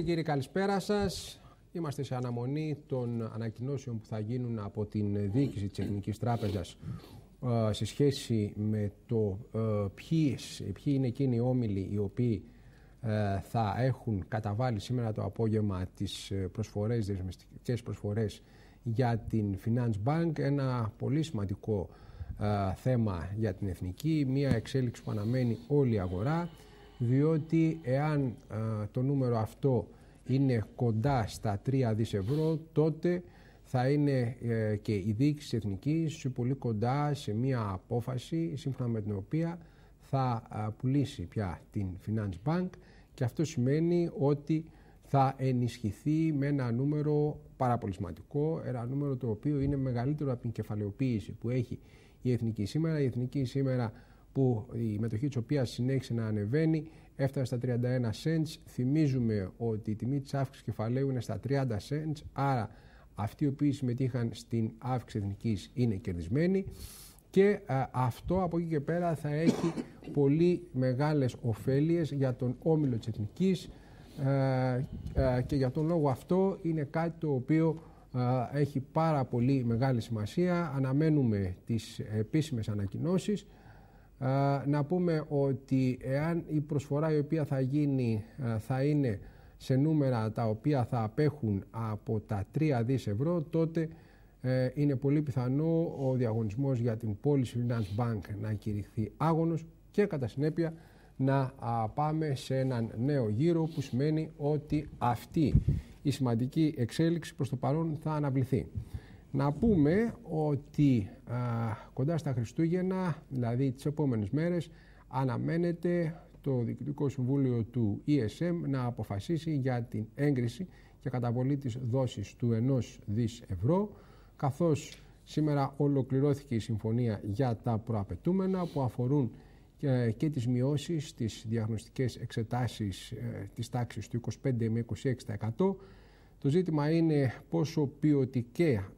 και κύριοι, καλησπέρα σας. Είμαστε σε αναμονή των ανακοινώσεων που θα γίνουν από την διοίκηση της Εθνικής Τράπεζας ε, σε σχέση με το ε, ποιοι, είναι εκείνοι οι όμιλοι οι οποίοι ε, θα έχουν καταβάλει σήμερα το απόγευμα τις προσφορές, τις προσφορές για την Finance Bank. Ένα πολύ σημαντικό θέμα για την εθνική, μια εξέλιξη που αναμένει όλη η αγορά διότι εάν το νούμερο αυτό είναι κοντά στα 3 δις ευρώ, τότε θα είναι ε, και η διοίκηση εθνικής πολύ κοντά σε μία απόφαση σύμφωνα με την οποία θα πουλήσει πια την Finance Bank και αυτό σημαίνει ότι θα ενισχυθεί με ένα νούμερο πάρα πολύ σημαντικό, ένα νούμερο το οποίο είναι μεγαλύτερο από την κεφαλαιοποίηση που έχει η Εθνική σήμερα. Η Εθνική σήμερα που η μετοχή της οποίας συνέχισε να ανεβαίνει έφτασε στα 31 cents. Θυμίζουμε ότι η τιμή της αύξησης κεφαλαίου είναι στα 30 cents, άρα αυτοί οι οποίοι συμμετείχαν στην αύξηση εθνικής είναι κερδισμένοι και ε, αυτό από εκεί και πέρα θα έχει πολύ μεγάλες ωφέλειες για τον όμιλο της εθνικής ε, ε, και για τον λόγο αυτό είναι κάτι το οποίο έχει πάρα πολύ μεγάλη σημασία. Αναμένουμε τις επίσημες ανακοινώσεις να πούμε ότι εάν η προσφορά η οποία θα γίνει θα είναι σε νούμερα τα οποία θα απέχουν από τα 3 δις ευρώ, τότε ε, είναι πολύ πιθανό ο διαγωνισμός για την πώληση Finance Bank να κηρυχθεί άγωνος και κατά συνέπεια να πάμε σε έναν νέο γύρο που σημαίνει ότι αυτή η σημαντική εξέλιξη προς το παρόν θα αναβληθεί. Να πούμε ότι α, κοντά στα Χριστούγεννα, δηλαδή τις επόμενες μέρες, αναμένεται το Διοικητικό Συμβούλιο του ESM να αποφασίσει για την έγκριση και καταβολή της δόσης του 1 δις ευρώ, καθώς σήμερα ολοκληρώθηκε η συμφωνία για τα προαπαιτούμενα που αφορούν ε, και, τις μειώσεις στις διαγνωστικές εξετάσεις ε, της τάξης του 25 με 26% το ζήτημα είναι πόσο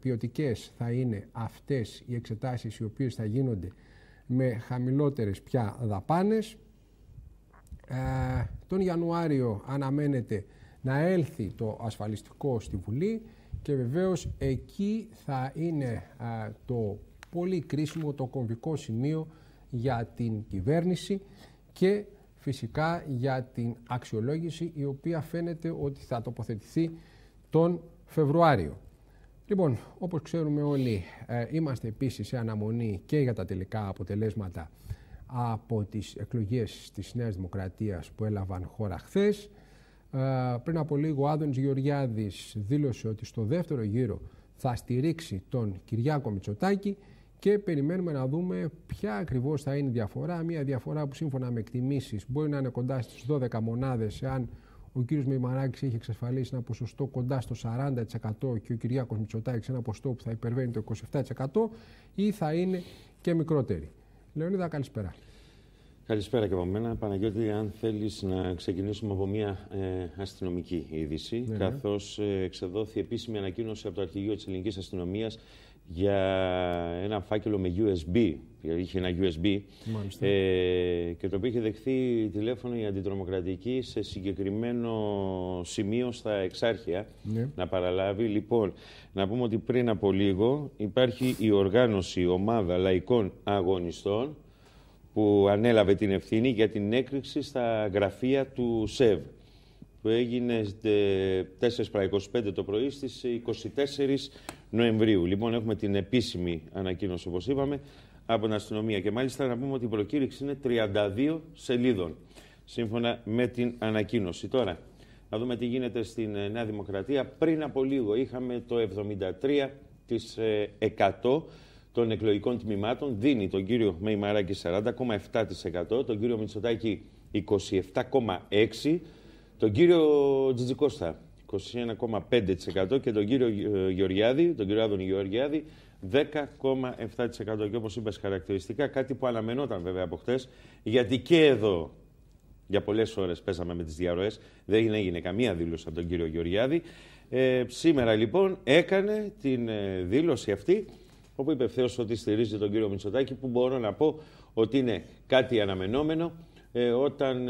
ποιοτικέ θα είναι αυτές οι εξετάσεις οι οποίες θα γίνονται με χαμηλότερες πια δαπάνες. Ε, τον Ιανουάριο αναμένεται να έλθει το ασφαλιστικό στη Βουλή και βεβαίως εκεί θα είναι ε, το πολύ κρίσιμο, το κομβικό σημείο για την κυβέρνηση και φυσικά για την αξιολόγηση η οποία φαίνεται ότι θα τοποθετηθεί τον Φεβρουάριο. Λοιπόν, όπως ξέρουμε όλοι, ε, είμαστε επίσης σε αναμονή και για τα τελικά αποτελέσματα από τις εκλογές της Νέας Δημοκρατίας που έλαβαν χώρα χθες. Ε, πριν από λίγο, ο Άδωνης Γεωργιάδης δήλωσε ότι στο δεύτερο γύρο θα στηρίξει τον Κυριάκο Μητσοτάκη και περιμένουμε να δούμε ποια ακριβώς θα είναι η διαφορά. Μια διαφορά που σύμφωνα με εκτιμήσεις μπορεί να είναι κοντά στις 12 μονάδες εάν ο κύριος Μημαράκη έχει εξασφαλίσει ένα ποσοστό κοντά στο 40% και ο Κυριάκος Μητσοτάκης ένα ποσοστό που θα υπερβαίνει το 27% ή θα είναι και μικρότερη. Λεωνίδα, καλησπέρα. Καλησπέρα και από μένα. Παναγιώτη, αν θέλεις να ξεκινήσουμε από μια ε, αστυνομική είδηση, ναι, ναι. καθώς ε, εξεδόθη επίσημη ανακοίνωση από το Αρχηγείο της Ελληνικής Αστυνομίας για ένα φάκελο με USB, γιατί είχε ένα USB, ε, και το οποίο είχε δεχθεί τηλέφωνο η αντιτρομοκρατική σε συγκεκριμένο σημείο στα Εξάρχεια ναι. να παραλάβει. Λοιπόν, να πούμε ότι πριν από λίγο υπάρχει η οργάνωση, η ομάδα λαϊκών αγωνιστών που ανέλαβε την ευθύνη για την έκρηξη στα γραφεία του ΣΕΒ που έγινε 4 ε, 25 το πρωί στις 24 Νοεμβρίου. Λοιπόν, έχουμε την επίσημη ανακοίνωση, όπως είπαμε, από την αστυνομία. Και μάλιστα να πούμε ότι η προκήρυξη είναι 32 σελίδων, σύμφωνα με την ανακοίνωση. Τώρα, να δούμε τι γίνεται στην ε, Νέα Δημοκρατία. Πριν από λίγο είχαμε το 73% ε, των εκλογικών τμήματων. Δίνει τον κύριο Μεϊμαράκη 40,7%, τον κύριο Μητσοτάκη 27,6%, τον κύριο Τζιτζικώστα 21,5% και τον κύριο ε, Γεωργιάδη, τον κύριο Άδων Γεωργιάδη, 10,7%. Και όπως είπες χαρακτηριστικά, κάτι που αναμενόταν βέβαια από χτες, γιατί και εδώ για πολλές ώρες πέσαμε με τις διαρροές, δεν έγινε καμία δήλωση από τον κύριο Γεωργιάδη. Ε, σήμερα λοιπόν έκανε την ε, δήλωση αυτή, όπου είπε ευθέως ότι στηρίζει τον κύριο Μητσοτάκη, που μπορώ να πω ότι είναι κάτι αναμενόμενο, ε, όταν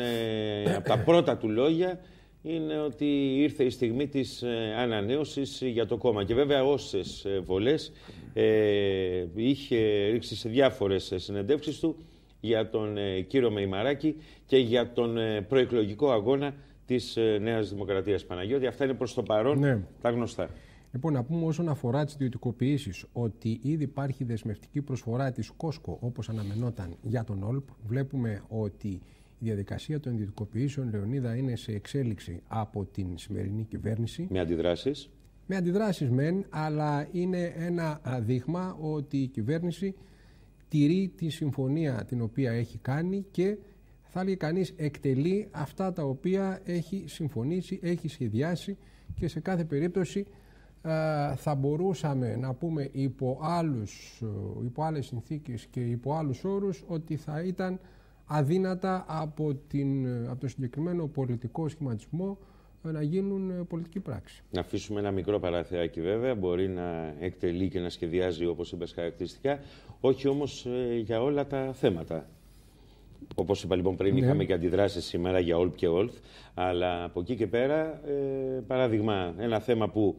από τα πρώτα του λόγια είναι ότι ήρθε η στιγμή της ε, ανανέωσης για το κόμμα. Και βέβαια όσες ε, βολές ε, είχε ρίξει σε διάφορες συνεντεύξεις του για τον κύριο Μεϊμαράκη και για τον προεκλογικό αγώνα της Νέας Δημοκρατίας Παναγιώτη. Αυτά είναι προς το παρόν ναι. τα γνωστά. Λοιπόν, να πούμε όσον αφορά τις ιδιωτικοποιήσεις, ότι ήδη υπάρχει δεσμευτική προσφορά της Κόσκο, όπως αναμενόταν για τον ΟΛΠ. Βλέπουμε ότι διαδικασία των ιδιωτικοποιήσεων, Λεωνίδα, είναι σε εξέλιξη από την σημερινή κυβέρνηση. Με αντιδράσεις. Με αντιδράσεις μεν, αλλά είναι ένα δείγμα ότι η κυβέρνηση τηρεί τη συμφωνία την οποία έχει κάνει και θα έλεγε κανείς εκτελεί αυτά τα οποία έχει συμφωνήσει, έχει σχεδιάσει και σε κάθε περίπτωση θα μπορούσαμε να πούμε υπό, άλλους, υπό άλλες συνθήκες και υπό άλλους όρους ότι θα ήταν αδύνατα από, την, από το συγκεκριμένο πολιτικό σχηματισμό ε, να γίνουν ε, πολιτική πράξη. Να αφήσουμε ένα μικρό παραθυράκι βέβαια, μπορεί να εκτελεί και να σχεδιάζει όπως είπες χαρακτηριστικά, όχι όμως ε, για όλα τα θέματα. Όπως είπα λοιπόν πριν, ναι. είχαμε και αντιδράσεις σήμερα για Όλπ και Όλφ, αλλά από εκεί και πέρα, ε, παράδειγμα, ένα θέμα που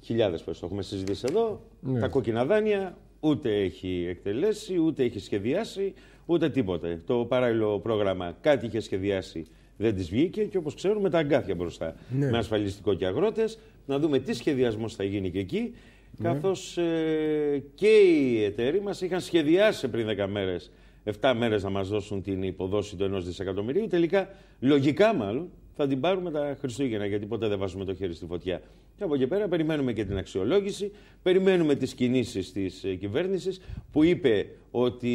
χιλιάδες φορές το έχουμε συζητήσει εδώ, ναι. τα κόκκινα δάνεια, ούτε έχει εκτελέσει, ούτε έχει σχεδιάσει, ούτε τίποτε. Το παράλληλο πρόγραμμα κάτι είχε σχεδιάσει, δεν της βγήκε και όπως ξέρουμε τα αγκάθια μπροστά. Ναι. Με ασφαλιστικό και αγρότες, να δούμε τι σχεδιασμός θα γίνει και εκεί. Ναι. Καθώς ε, και οι εταίροι μας είχαν σχεδιάσει πριν 10 μέρε, 7 μέρες να μας δώσουν την υποδόση του ενός δισεκατομμυρίου. Τελικά, λογικά μάλλον, θα την πάρουμε τα Χριστούγεννα, γιατί ποτέ δεν βάζουμε το χέρι στη φωτιά. Και από εκεί πέρα περιμένουμε και την αξιολόγηση, περιμένουμε τις κινήσεις της ε, κυβέρνησης που είπε ότι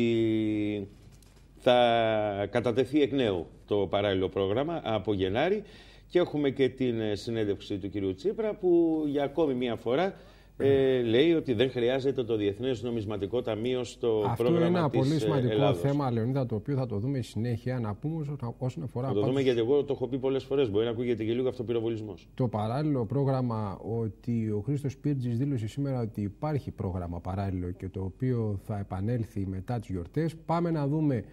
θα κατατεθεί εκ νέου το παράλληλο πρόγραμμα από Γενάρη και έχουμε και την ε, συνέντευξη του κυρίου Τσίπρα που για ακόμη μία φορά ε, λέει ότι δεν χρειάζεται το Διεθνές Νομισματικό Ταμείο στο Αυτό πρόγραμμα είναι ένα της πολύ ε, σημαντικό θέμα, Λεωνίδα, το οποίο θα το δούμε συνέχεια. Να πούμε όσον αφορά. Θα το δούμε γιατί εγώ το έχω πει πολλές φορές. Μπορεί να ακούγεται και λίγο αυτοπυροβολισμός. Το παράλληλο πρόγραμμα ότι ο Χρήστος Πίρτζη δήλωσε σήμερα ότι υπάρχει πρόγραμμα παράλληλο και το οποίο θα επανέλθει μετά τις γιορτές. Πάμε να δούμε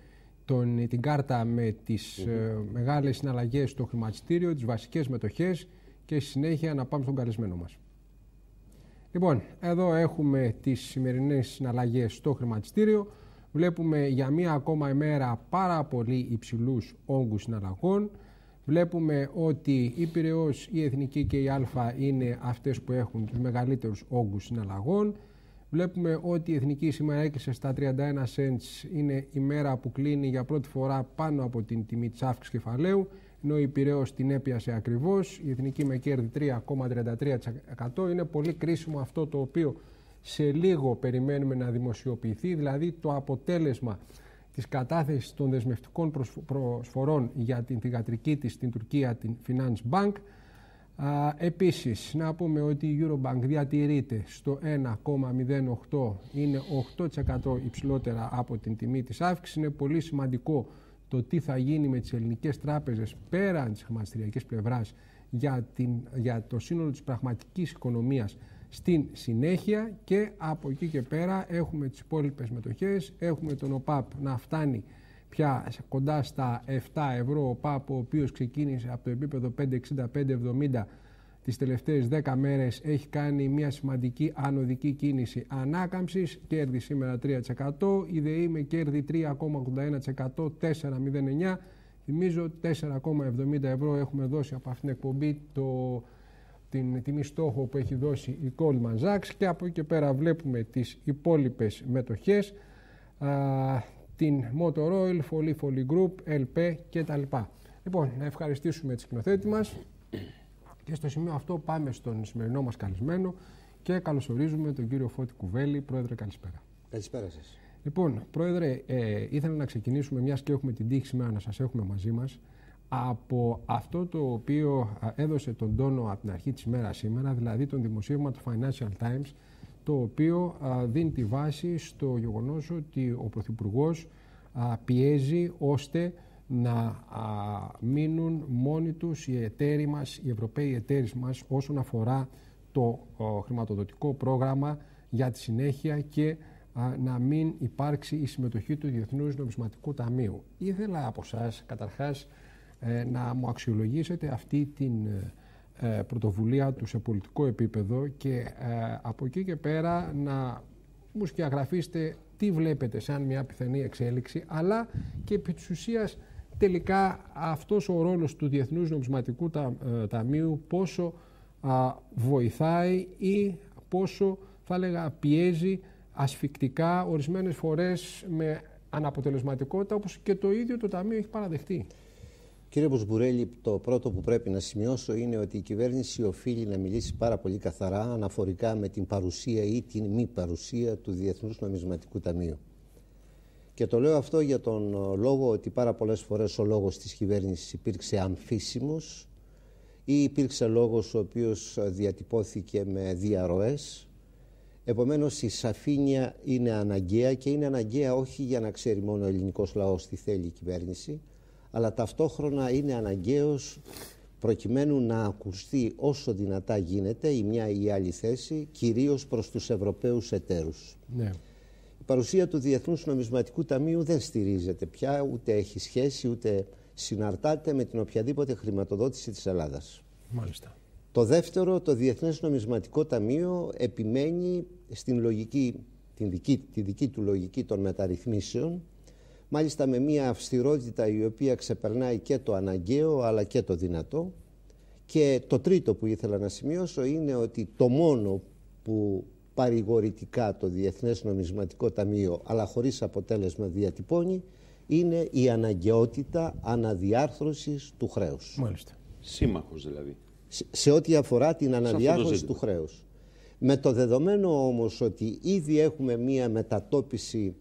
τον, ε, την κάρτα με τις mm-hmm. μεγάλες συναλλαγές στο χρηματιστήριο, τις βασικές μετοχές και στη συνέχεια να πάμε στον καλεσμένο μας. Λοιπόν, εδώ έχουμε τις σημερινές συναλλαγές στο χρηματιστήριο. Βλέπουμε για μία ακόμα ημέρα πάρα πολύ υψηλούς όγκους συναλλαγών. Βλέπουμε ότι η Πυραιός, η Εθνική και η Α είναι αυτές που έχουν τους μεγαλύτερους όγκους συναλλαγών. Βλέπουμε ότι η εθνική σήμερα έκλεισε στα 31 cents, είναι η μέρα που κλείνει για πρώτη φορά πάνω από την τιμή της αύξησης κεφαλαίου, ενώ η Πειραιώς την έπιασε ακριβώς. Η εθνική με κέρδη 3,33%. Είναι πολύ κρίσιμο αυτό το οποίο σε λίγο περιμένουμε να δημοσιοποιηθεί, δηλαδή το αποτέλεσμα της κατάθεσης των δεσμευτικών προσφορών για την θηγατρική της στην Τουρκία, την Finance Bank. Επίσης, να πούμε ότι η Eurobank διατηρείται στο 1,08, είναι 8% υψηλότερα από την τιμή της αύξησης. Είναι πολύ σημαντικό το τι θα γίνει με τις ελληνικές τράπεζες πέραν της χρηματιστηριακής πλευράς για, την, για το σύνολο της πραγματικής οικονομίας στην συνέχεια και από εκεί και πέρα έχουμε τις υπόλοιπες μετοχές, έχουμε τον ΟΠΑΠ να φτάνει πια κοντά στα 7 ευρώ ο ΠΑΠ, ο οποίος ξεκίνησε από το επίπεδο 5,65-70 τις τελευταίες 10 μέρες έχει κάνει μια σημαντική ανωδική κίνηση ανάκαμψης, κέρδη σήμερα 3%, η ΔΕΗ με κέρδη 3,81%, 4,09%. Θυμίζω 4,70 ευρώ έχουμε δώσει από αυτήν την εκπομπή το, την τιμή στόχο που έχει δώσει η Goldman Sachs και από εκεί και πέρα βλέπουμε τις υπόλοιπες μετοχές την Motor Oil, Folly Folly Group, LP κτλ. Λοιπόν, να ευχαριστήσουμε τη σκηνοθέτη μας και στο σημείο αυτό πάμε στον σημερινό μας καλεσμένο και καλωσορίζουμε τον κύριο Φώτη Κουβέλη. Πρόεδρε, καλησπέρα. Καλησπέρα σας. Λοιπόν, Πρόεδρε, ε, ήθελα να ξεκινήσουμε, μιας και έχουμε την τύχη σήμερα να σας έχουμε μαζί μας, από αυτό το οποίο ε, έδωσε τον τόνο από την αρχή της ημέρας σήμερα, δηλαδή τον δημοσίευμα του Financial Times, το οποίο δίνει τη βάση στο γεγονός ότι ο Πρωθυπουργός πιέζει ώστε να μείνουν μόνοι τους οι εταίροι μας, οι Ευρωπαίοι εταίροι μας όσον αφορά το χρηματοδοτικό πρόγραμμα για τη συνέχεια και να μην υπάρξει η συμμετοχή του Διεθνούς Νομισματικού Ταμείου. Ήθελα από εσά καταρχάς ε, να μου αξιολογήσετε αυτή την ε, ε, πρωτοβουλία του σε πολιτικό επίπεδο και ε, από εκεί και πέρα να μου σκιαγραφίσετε τι βλέπετε σαν μια πιθανή εξέλιξη, αλλά και επί της ουσίας τελικά αυτός ο ρόλος του Διεθνούς Νομισματικού ε, Ταμείου πόσο βοηθάει ή πόσο θα έλεγα πιέζει ασφικτικά ορισμένες φορές με αναποτελεσματικότητα όπως και το ίδιο το Ταμείο έχει παραδεχτεί. Κύριε Μπουσμπουρέλη, το πρώτο που πρέπει να σημειώσω είναι ότι η κυβέρνηση οφείλει να μιλήσει πάρα πολύ καθαρά αναφορικά με την παρουσία ή την μη παρουσία του Διεθνούς Νομισματικού Ταμείου. Και το λέω αυτό για τον ε, λόγο ότι πάρα πολλές φορές ο λόγος της κυβέρνησης υπήρξε αμφίσιμος ή υπήρξε λόγος ο οποίος ε, διατυπώθηκε με διαρροές. Επομένως η σαφήνεια είναι αναγκαία και είναι αναγκαία όχι για να ξέρει μόνο ο ελληνικός λαός τι θέλει η κυβέρνηση, αλλά ταυτόχρονα είναι αναγκαίος προκειμένου να ακουστεί όσο δυνατά γίνεται η μια ή η άλλη θέση, κυρίως προς τους Ευρωπαίους εταίρους. Ναι. Η παρουσία του Διεθνούς Νομισματικού Ταμείου δεν στηρίζεται πια, ούτε έχει σχέση, ούτε συναρτάται με την οποιαδήποτε χρηματοδότηση της Ελλάδας. Μάλιστα. Το δεύτερο, το Διεθνές Νομισματικό Ταμείο επιμένει στην λογική, την δική, τη δική του λογική των μεταρρυθμίσεων, μάλιστα με μια αυστηρότητα η οποία ξεπερνάει και το αναγκαίο αλλά και το δυνατό. Και το τρίτο που ήθελα να σημειώσω είναι ότι το μόνο που παρηγορητικά το Διεθνές Νομισματικό Ταμείο αλλά χωρίς αποτέλεσμα διατυπώνει είναι η αναγκαιότητα αναδιάρθρωσης του χρέους. Μάλιστα. Σύμμαχος δηλαδή. Σε, ό,τι αφορά την αναδιάρθρωση του χρέους. Με το δεδομένο όμως ότι ήδη έχουμε μία μετατόπιση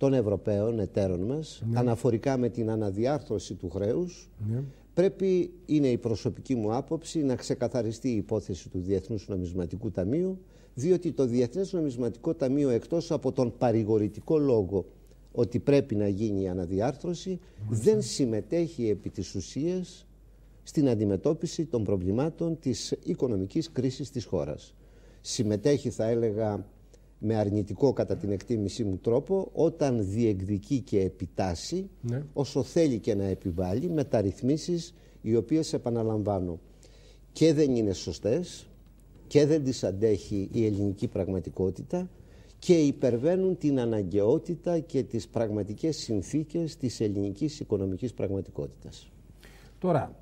των Ευρωπαίων εταίρων μας ναι. αναφορικά με την αναδιάρθρωση του χρέους ναι. πρέπει, είναι η προσωπική μου άποψη, να ξεκαθαριστεί η υπόθεση του Διεθνούς Νομισματικού Ταμείου διότι το Διεθνές Νομισματικό Ταμείο εκτός από τον παρηγορητικό λόγο ότι πρέπει να γίνει η αναδιάρθρωση δεν συμμετέχει επί της ουσίας στην αντιμετώπιση των προβλημάτων της οικονομικής κρίσης της χώρας. Συμμετέχει θα έλεγα με αρνητικό κατά την εκτίμησή μου τρόπο όταν διεκδικεί και επιτάσσει ναι. όσο θέλει και να επιβάλλει ρυθμίσεις οι οποίες επαναλαμβάνω και δεν είναι σωστές και δεν τις αντέχει η ελληνική πραγματικότητα και υπερβαίνουν την αναγκαιότητα και τις πραγματικές συνθήκες της ελληνικής οικονομικής πραγματικότητας. Τώρα,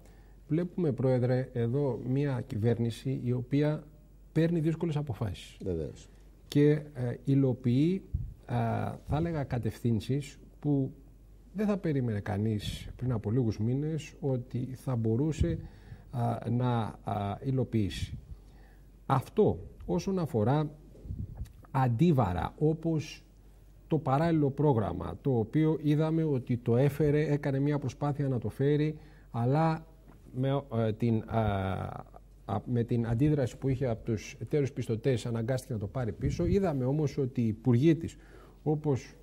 βλέπουμε Πρόεδρε εδώ μια κυβέρνηση η οποία παίρνει δύσκολες αποφάσεις. Βεβαίως και ε, υλοποιεί, ε, θα έλεγα, κατευθύνσεις που δεν θα περίμενε κανείς πριν από λίγους μήνες ότι θα μπορούσε ε, να υλοποιήσει. Αυτό όσον αφορά αντίβαρα όπως το παράλληλο πρόγραμμα το οποίο είδαμε ότι το έφερε, έκανε μια προσπάθεια να το φέρει αλλά με την με την αντίδραση που είχε από τους εταίρους πιστωτές αναγκάστηκε να το πάρει πίσω. Είδαμε όμως ότι οι υπουργοί της, όπως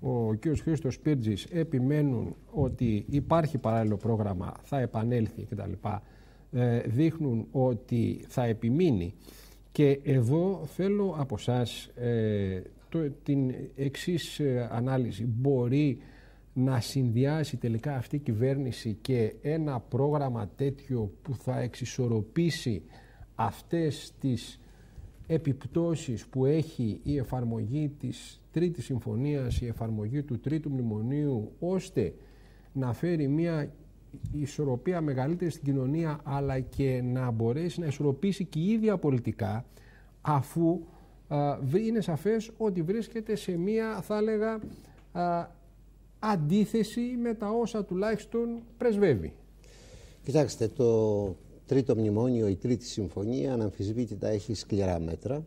ο κ. Χρήστος Σπίρτζης, επιμένουν ότι υπάρχει παράλληλο πρόγραμμα, θα επανέλθει κτλ. Ε, δείχνουν ότι θα επιμείνει. Και εδώ θέλω από εσά την εξής ε, ανάλυση. Μπορεί να συνδυάσει τελικά αυτή η κυβέρνηση και ένα πρόγραμμα τέτοιο που θα εξισορροπήσει αυτές τις επιπτώσεις που έχει η εφαρμογή της Τρίτης Συμφωνίας, η εφαρμογή του Τρίτου Μνημονίου, ώστε να φέρει μια ισορροπία μεγαλύτερη στην κοινωνία, αλλά και να μπορέσει να ισορροπήσει και η ίδια πολιτικά, αφού είναι σαφές ότι βρίσκεται σε μια, θα έλεγα, αντίθεση με τα όσα τουλάχιστον πρεσβεύει. Κοιτάξτε, το τρίτο μνημόνιο, η τρίτη συμφωνία αναμφισβήτητα έχει σκληρά μέτρα,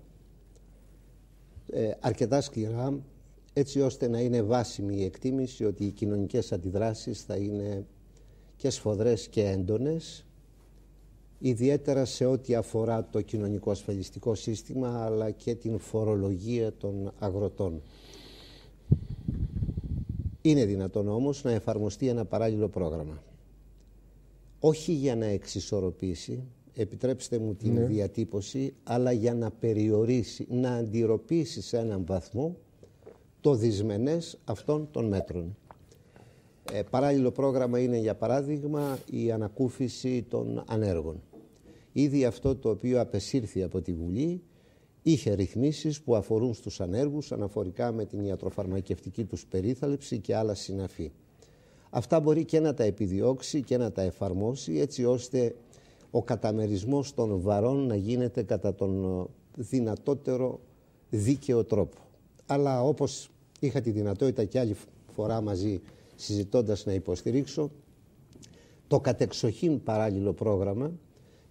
ε, αρκετά σκληρά, έτσι ώστε να είναι βάσιμη η εκτίμηση ότι οι κοινωνικές αντιδράσεις θα είναι και σφοδρές και έντονες, ιδιαίτερα σε ό,τι αφορά το κοινωνικό ασφαλιστικό σύστημα αλλά και την φορολογία των αγροτών. Είναι δυνατόν όμως να εφαρμοστεί ένα παράλληλο πρόγραμμα. Όχι για να εξισορροπήσει, επιτρέψτε μου την ναι. διατύπωση, αλλά για να περιορίσει, να αντιρροπήσει σε έναν βαθμό το δυσμενές αυτών των μέτρων. Ε, παράλληλο πρόγραμμα είναι, για παράδειγμα, η ανακούφιση των ανέργων. Ήδη αυτό το οποίο απεσύρθη από τη Βουλή είχε ρυθμίσεις που αφορούν στους ανέργους αναφορικά με την ιατροφαρμακευτική τους περίθαλψη και άλλα συναφή. Αυτά μπορεί και να τα επιδιώξει και να τα εφαρμόσει έτσι ώστε ο καταμερισμός των βαρών να γίνεται κατά τον ε, δυνατότερο δίκαιο τρόπο. Αλλά όπως είχα τη δυνατότητα και άλλη φορά μαζί συζητώντας να υποστηρίξω, το κατεξοχήν παράλληλο πρόγραμμα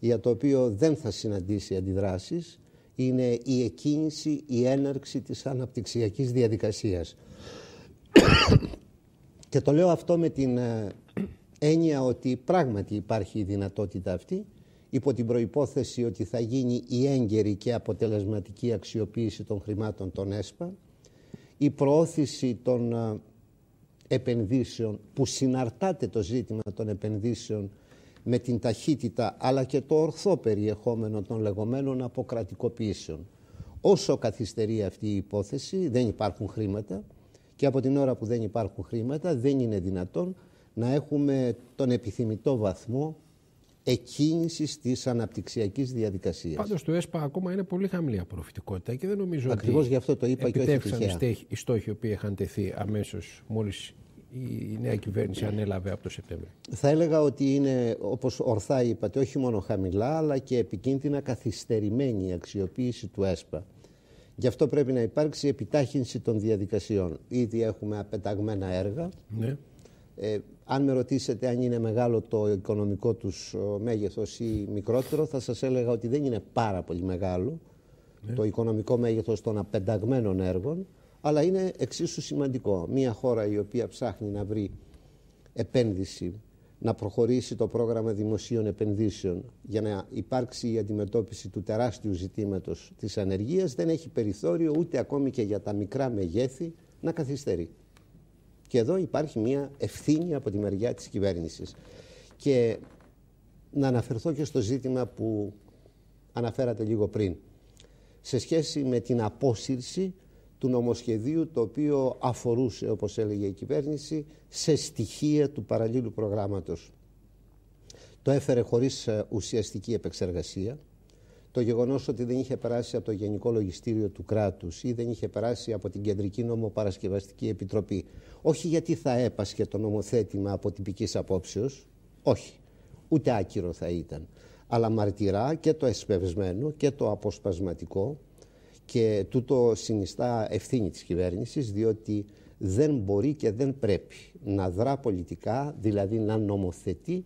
για το οποίο δεν θα συναντήσει αντιδράσεις είναι η εκκίνηση, η έναρξη της αναπτυξιακής διαδικασίας. Και το λέω αυτό με την ε, έννοια ότι πράγματι υπάρχει η δυνατότητα αυτή, υπό την προϋπόθεση ότι θα γίνει η έγκαιρη και αποτελεσματική αξιοποίηση των χρημάτων των ΕΣΠΑ, η προώθηση των ε, επενδύσεων που συναρτάται το ζήτημα των επενδύσεων με την ταχύτητα αλλά και το ορθό περιεχόμενο των λεγόμενων αποκρατικοποιήσεων. Όσο καθυστερεί αυτή η υπόθεση δεν υπάρχουν χρήματα και από την ώρα που δεν υπάρχουν χρήματα δεν είναι δυνατόν να έχουμε τον επιθυμητό βαθμό εκκίνησης της αναπτυξιακής διαδικασίας. Πάντως το ΕΣΠΑ ακόμα είναι πολύ χαμηλή απορροφητικότητα και δεν νομίζω ότι. Ακριβώς γι' αυτό το είπα και όχι τυχαία. οι στόχοι οι είχαν τεθεί αμέσως μόλις η νέα κυβέρνηση ανέλαβε από το Σεπτέμβριο. Θα έλεγα ότι είναι, όπως ορθά είπατε, όχι μόνο χαμηλά, αλλά και επικίνδυνα καθυστερημένη η αξιοποίηση του ΕΣΠΑ. Γι' αυτό πρέπει να υπάρξει επιτάχυνση των διαδικασιών. Ήδη έχουμε απεταγμένα έργα. Ναι. Ε, αν με ρωτήσετε αν είναι μεγάλο το οικονομικό τους μέγεθος ή μικρότερο, θα σας έλεγα ότι δεν είναι πάρα πολύ μεγάλο ναι. το οικονομικό μέγεθος των απενταγμένων έργων αλλά είναι εξίσου σημαντικό. Μία χώρα η οποία ψάχνει να βρει επένδυση, να προχωρήσει το πρόγραμμα δημοσίων επενδύσεων για να υπάρξει η αντιμετώπιση του τεράστιου ζητήματος της ανεργίας δεν έχει περιθώριο ούτε ακόμη και για τα μικρά μεγέθη να καθυστερεί. Και εδώ υπάρχει μια ευθύνη από τη μεριά της κυβέρνησης. Και να αναφερθώ και στο ζήτημα που αναφέρατε λίγο πριν. Σε σχέση με την απόσυρση του νομοσχεδίου το οποίο αφορούσε, όπως έλεγε η κυβέρνηση, σε στοιχεία του παραλλήλου προγράμματος. Το έφερε χωρίς ε, ουσιαστική επεξεργασία. Το γεγονός ότι δεν είχε περάσει από το Γενικό Λογιστήριο του κράτους ή δεν είχε περάσει από την Κεντρική Νομοπαρασκευαστική Επιτροπή. Όχι γιατί θα έπασκε το νομοθέτημα από τυπικής απόψεως. Όχι. Ούτε άκυρο θα ήταν. Αλλά μαρτυρά και το εσπευσμένο και το αποσπασματικό και τούτο συνιστά ευθύνη της κυβέρνησης, διότι δεν μπορεί και δεν πρέπει να δρά πολιτικά, δηλαδή να νομοθετεί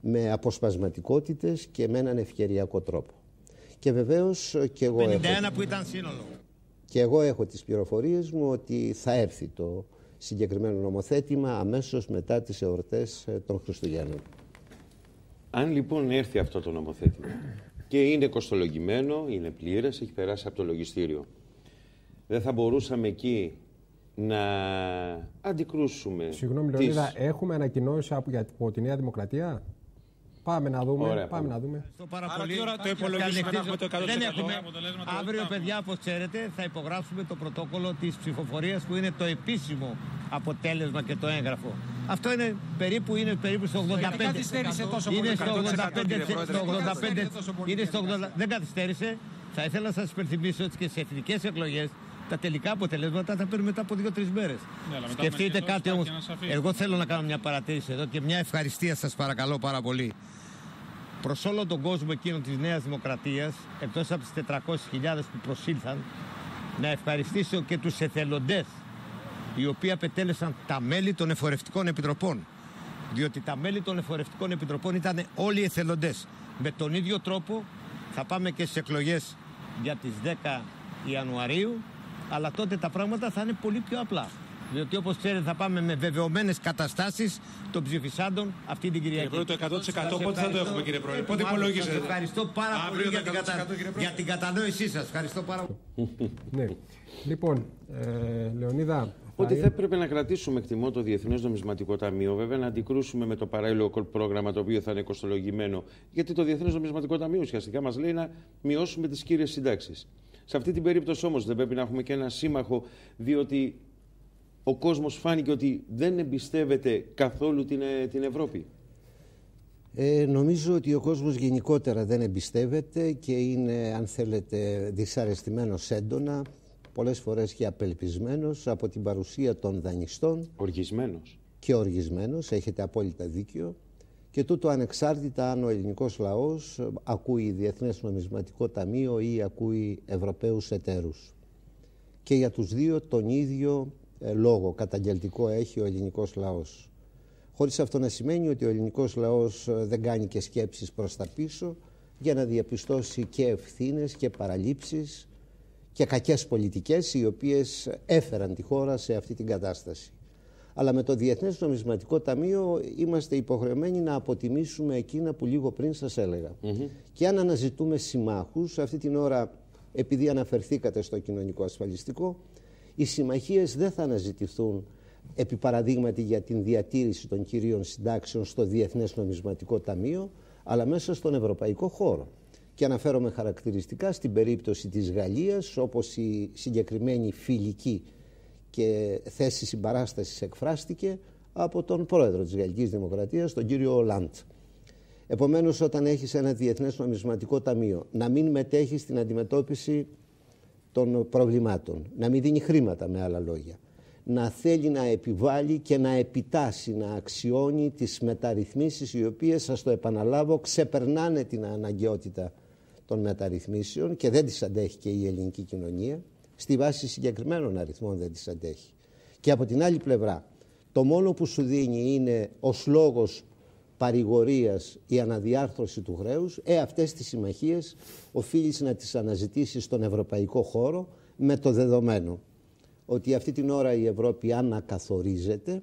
με αποσπασματικότητες και με έναν ευκαιριακό τρόπο. Και βεβαίως και εγώ 51 έχω... που ήταν σύνολο. Και εγώ έχω τις πληροφορίες μου ότι θα έρθει το συγκεκριμένο νομοθέτημα αμέσως μετά τις εορτές ε, των Χριστουγέννων. Αν λοιπόν έρθει αυτό το νομοθέτημα, και είναι κοστολογημένο, είναι πλήρες, έχει περάσει από το λογιστήριο. Δεν θα μπορούσαμε εκεί να αντικρούσουμε. Συγγνώμη, τις... έχουμε ανακοινώσει από τη Νέα Δημοκρατία. Πάμε να δούμε. Ωραία, πάμε, να δούμε. Στο πάρα το υπολογίσουμε έχουμε το 100%. Δεν έχουμε. Αύριο, παιδιά, όπως ξέρετε, θα υπογράψουμε το πρωτόκολλο της ψηφοφορίας που είναι το επίσημο αποτέλεσμα και το έγγραφο. Αυτό είναι περίπου, είναι περίπου στο 85%. Δεν καθυστέρησε τόσο πολύ. Είναι στο 85%. Είναι στο 85. Δεν καθυστέρησε. Θα ήθελα να σας υπενθυμίσω ότι και στι εθνικές εκλογές τα τελικά αποτελέσματα θα παίρνουν μετά από δύο-τρει μέρες. Ναι, Σκεφτείτε κάτι όμω. Εγώ θέλω να κάνω μια παρατήρηση εδώ και μια ευχαριστία σας παρακαλώ πάρα πολύ. Προς όλο τον κόσμο εκείνο της Νέας Δημοκρατίας, εκτός από τις 400.000 που προσήλθαν, να ευχαριστήσω και τους εθελοντές οι οποίοι απετέλεσαν τα μέλη των εφορευτικών επιτροπών. Διότι τα μέλη των εφορευτικών επιτροπών ήταν όλοι εθελοντές. Με τον ίδιο τρόπο θα πάμε και στις εκλογές για τις 10 Ιανουαρίου, αλλά τότε τα πράγματα θα είναι πολύ πιο απλά. Διότι όπως ξέρετε θα πάμε με βεβαιωμένες καταστάσεις των ψηφισάντων αυτή την Κυριακή. Κύριε το 100% πότε θα το έχουμε, κύριε Πρόεδρε. Πότε υπολογίζετε. Ευχαριστώ πάρα πολύ για την, κατα... για την κατανόησή σας. Ευχαριστώ πάρα πολύ. ναι. Λοιπόν, ε, Λεωνίδα, ότι θα έπρεπε να κρατήσουμε, εκτιμώ, το Διεθνές Νομισματικό Ταμείο, βέβαια, να αντικρούσουμε με το παράλληλο πρόγραμμα το οποίο θα είναι κοστολογημένο. Γιατί το Διεθνές Νομισματικό Ταμείο ουσιαστικά μας λέει να μειώσουμε τις κύριες συντάξεις. Σε αυτή την περίπτωση όμως δεν πρέπει να έχουμε και ένα σύμμαχο, διότι ο κόσμος φάνηκε ότι δεν εμπιστεύεται καθόλου την, ε, την Ευρώπη. Ε, νομίζω ότι ο κόσμος γενικότερα δεν εμπιστεύεται και είναι, αν θέλετε, δυσαρεστημένος έντονα πολλές φορές και απελπισμένος από την παρουσία των δανειστών. Οργισμένος. Και οργισμένος, έχετε απόλυτα δίκιο. Και τούτο ανεξάρτητα αν ο ελληνικός λαός ακούει Διεθνές Νομισματικό Ταμείο ή ακούει Ευρωπαίους εταίρους. Και για τους δύο τον ίδιο ε, λόγο καταγγελτικό έχει ο ελληνικός λαός. Χωρίς αυτό να σημαίνει ότι ο ελληνικός λαός ε, δεν κάνει και σκέψεις προς τα πίσω για να διαπιστώσει και ευθύνες και παραλήψεις και κακές πολιτικές οι οποίες έφεραν τη χώρα σε αυτή την κατάσταση. Αλλά με το Διεθνές Νομισματικό Ταμείο είμαστε υποχρεωμένοι να αποτιμήσουμε εκείνα που λίγο πριν σας έλεγα. Και αν αναζητούμε συμμάχους, αυτή την ώρα επειδή αναφερθήκατε στο κοινωνικό ασφαλιστικό, οι συμμαχίες δεν θα αναζητηθούν επί παραδείγματι για την διατήρηση των κυρίων συντάξεων στο Διεθνές Νομισματικό Ταμείο, αλλά μέσα στον ευρωπαϊκό χώρο και αναφέρομαι χαρακτηριστικά στην περίπτωση της Γαλλίας όπως η συγκεκριμένη φιλική και θέση συμπαράστασης εκφράστηκε από τον πρόεδρο της Γαλλικής Δημοκρατίας, τον κύριο Ολάντ. Επομένως, όταν έχεις ένα διεθνές νομισματικό ταμείο, να μην μετέχεις στην αντιμετώπιση των προβλημάτων, να μην δίνει χρήματα με άλλα λόγια, να θέλει να επιβάλλει και να επιτάσει να αξιώνει τις μεταρρυθμίσεις οι οποίες, σας το επαναλάβω, ξεπερνάνε την αναγκαιότητα των μεταρρυθμίσεων και δεν τις αντέχει και η ελληνική κοινωνία, στη βάση συγκεκριμένων αριθμών δεν τις αντέχει. Και από την άλλη πλευρά, το μόνο που σου δίνει είναι ο λόγος παρηγορίας η αναδιάρθρωση του χρέους, ε, αυτές τις συμμαχίες οφείλεις να τις αναζητήσεις στον ευρωπαϊκό χώρο με το δεδομένο ότι αυτή την ώρα η Ευρώπη ανακαθορίζεται,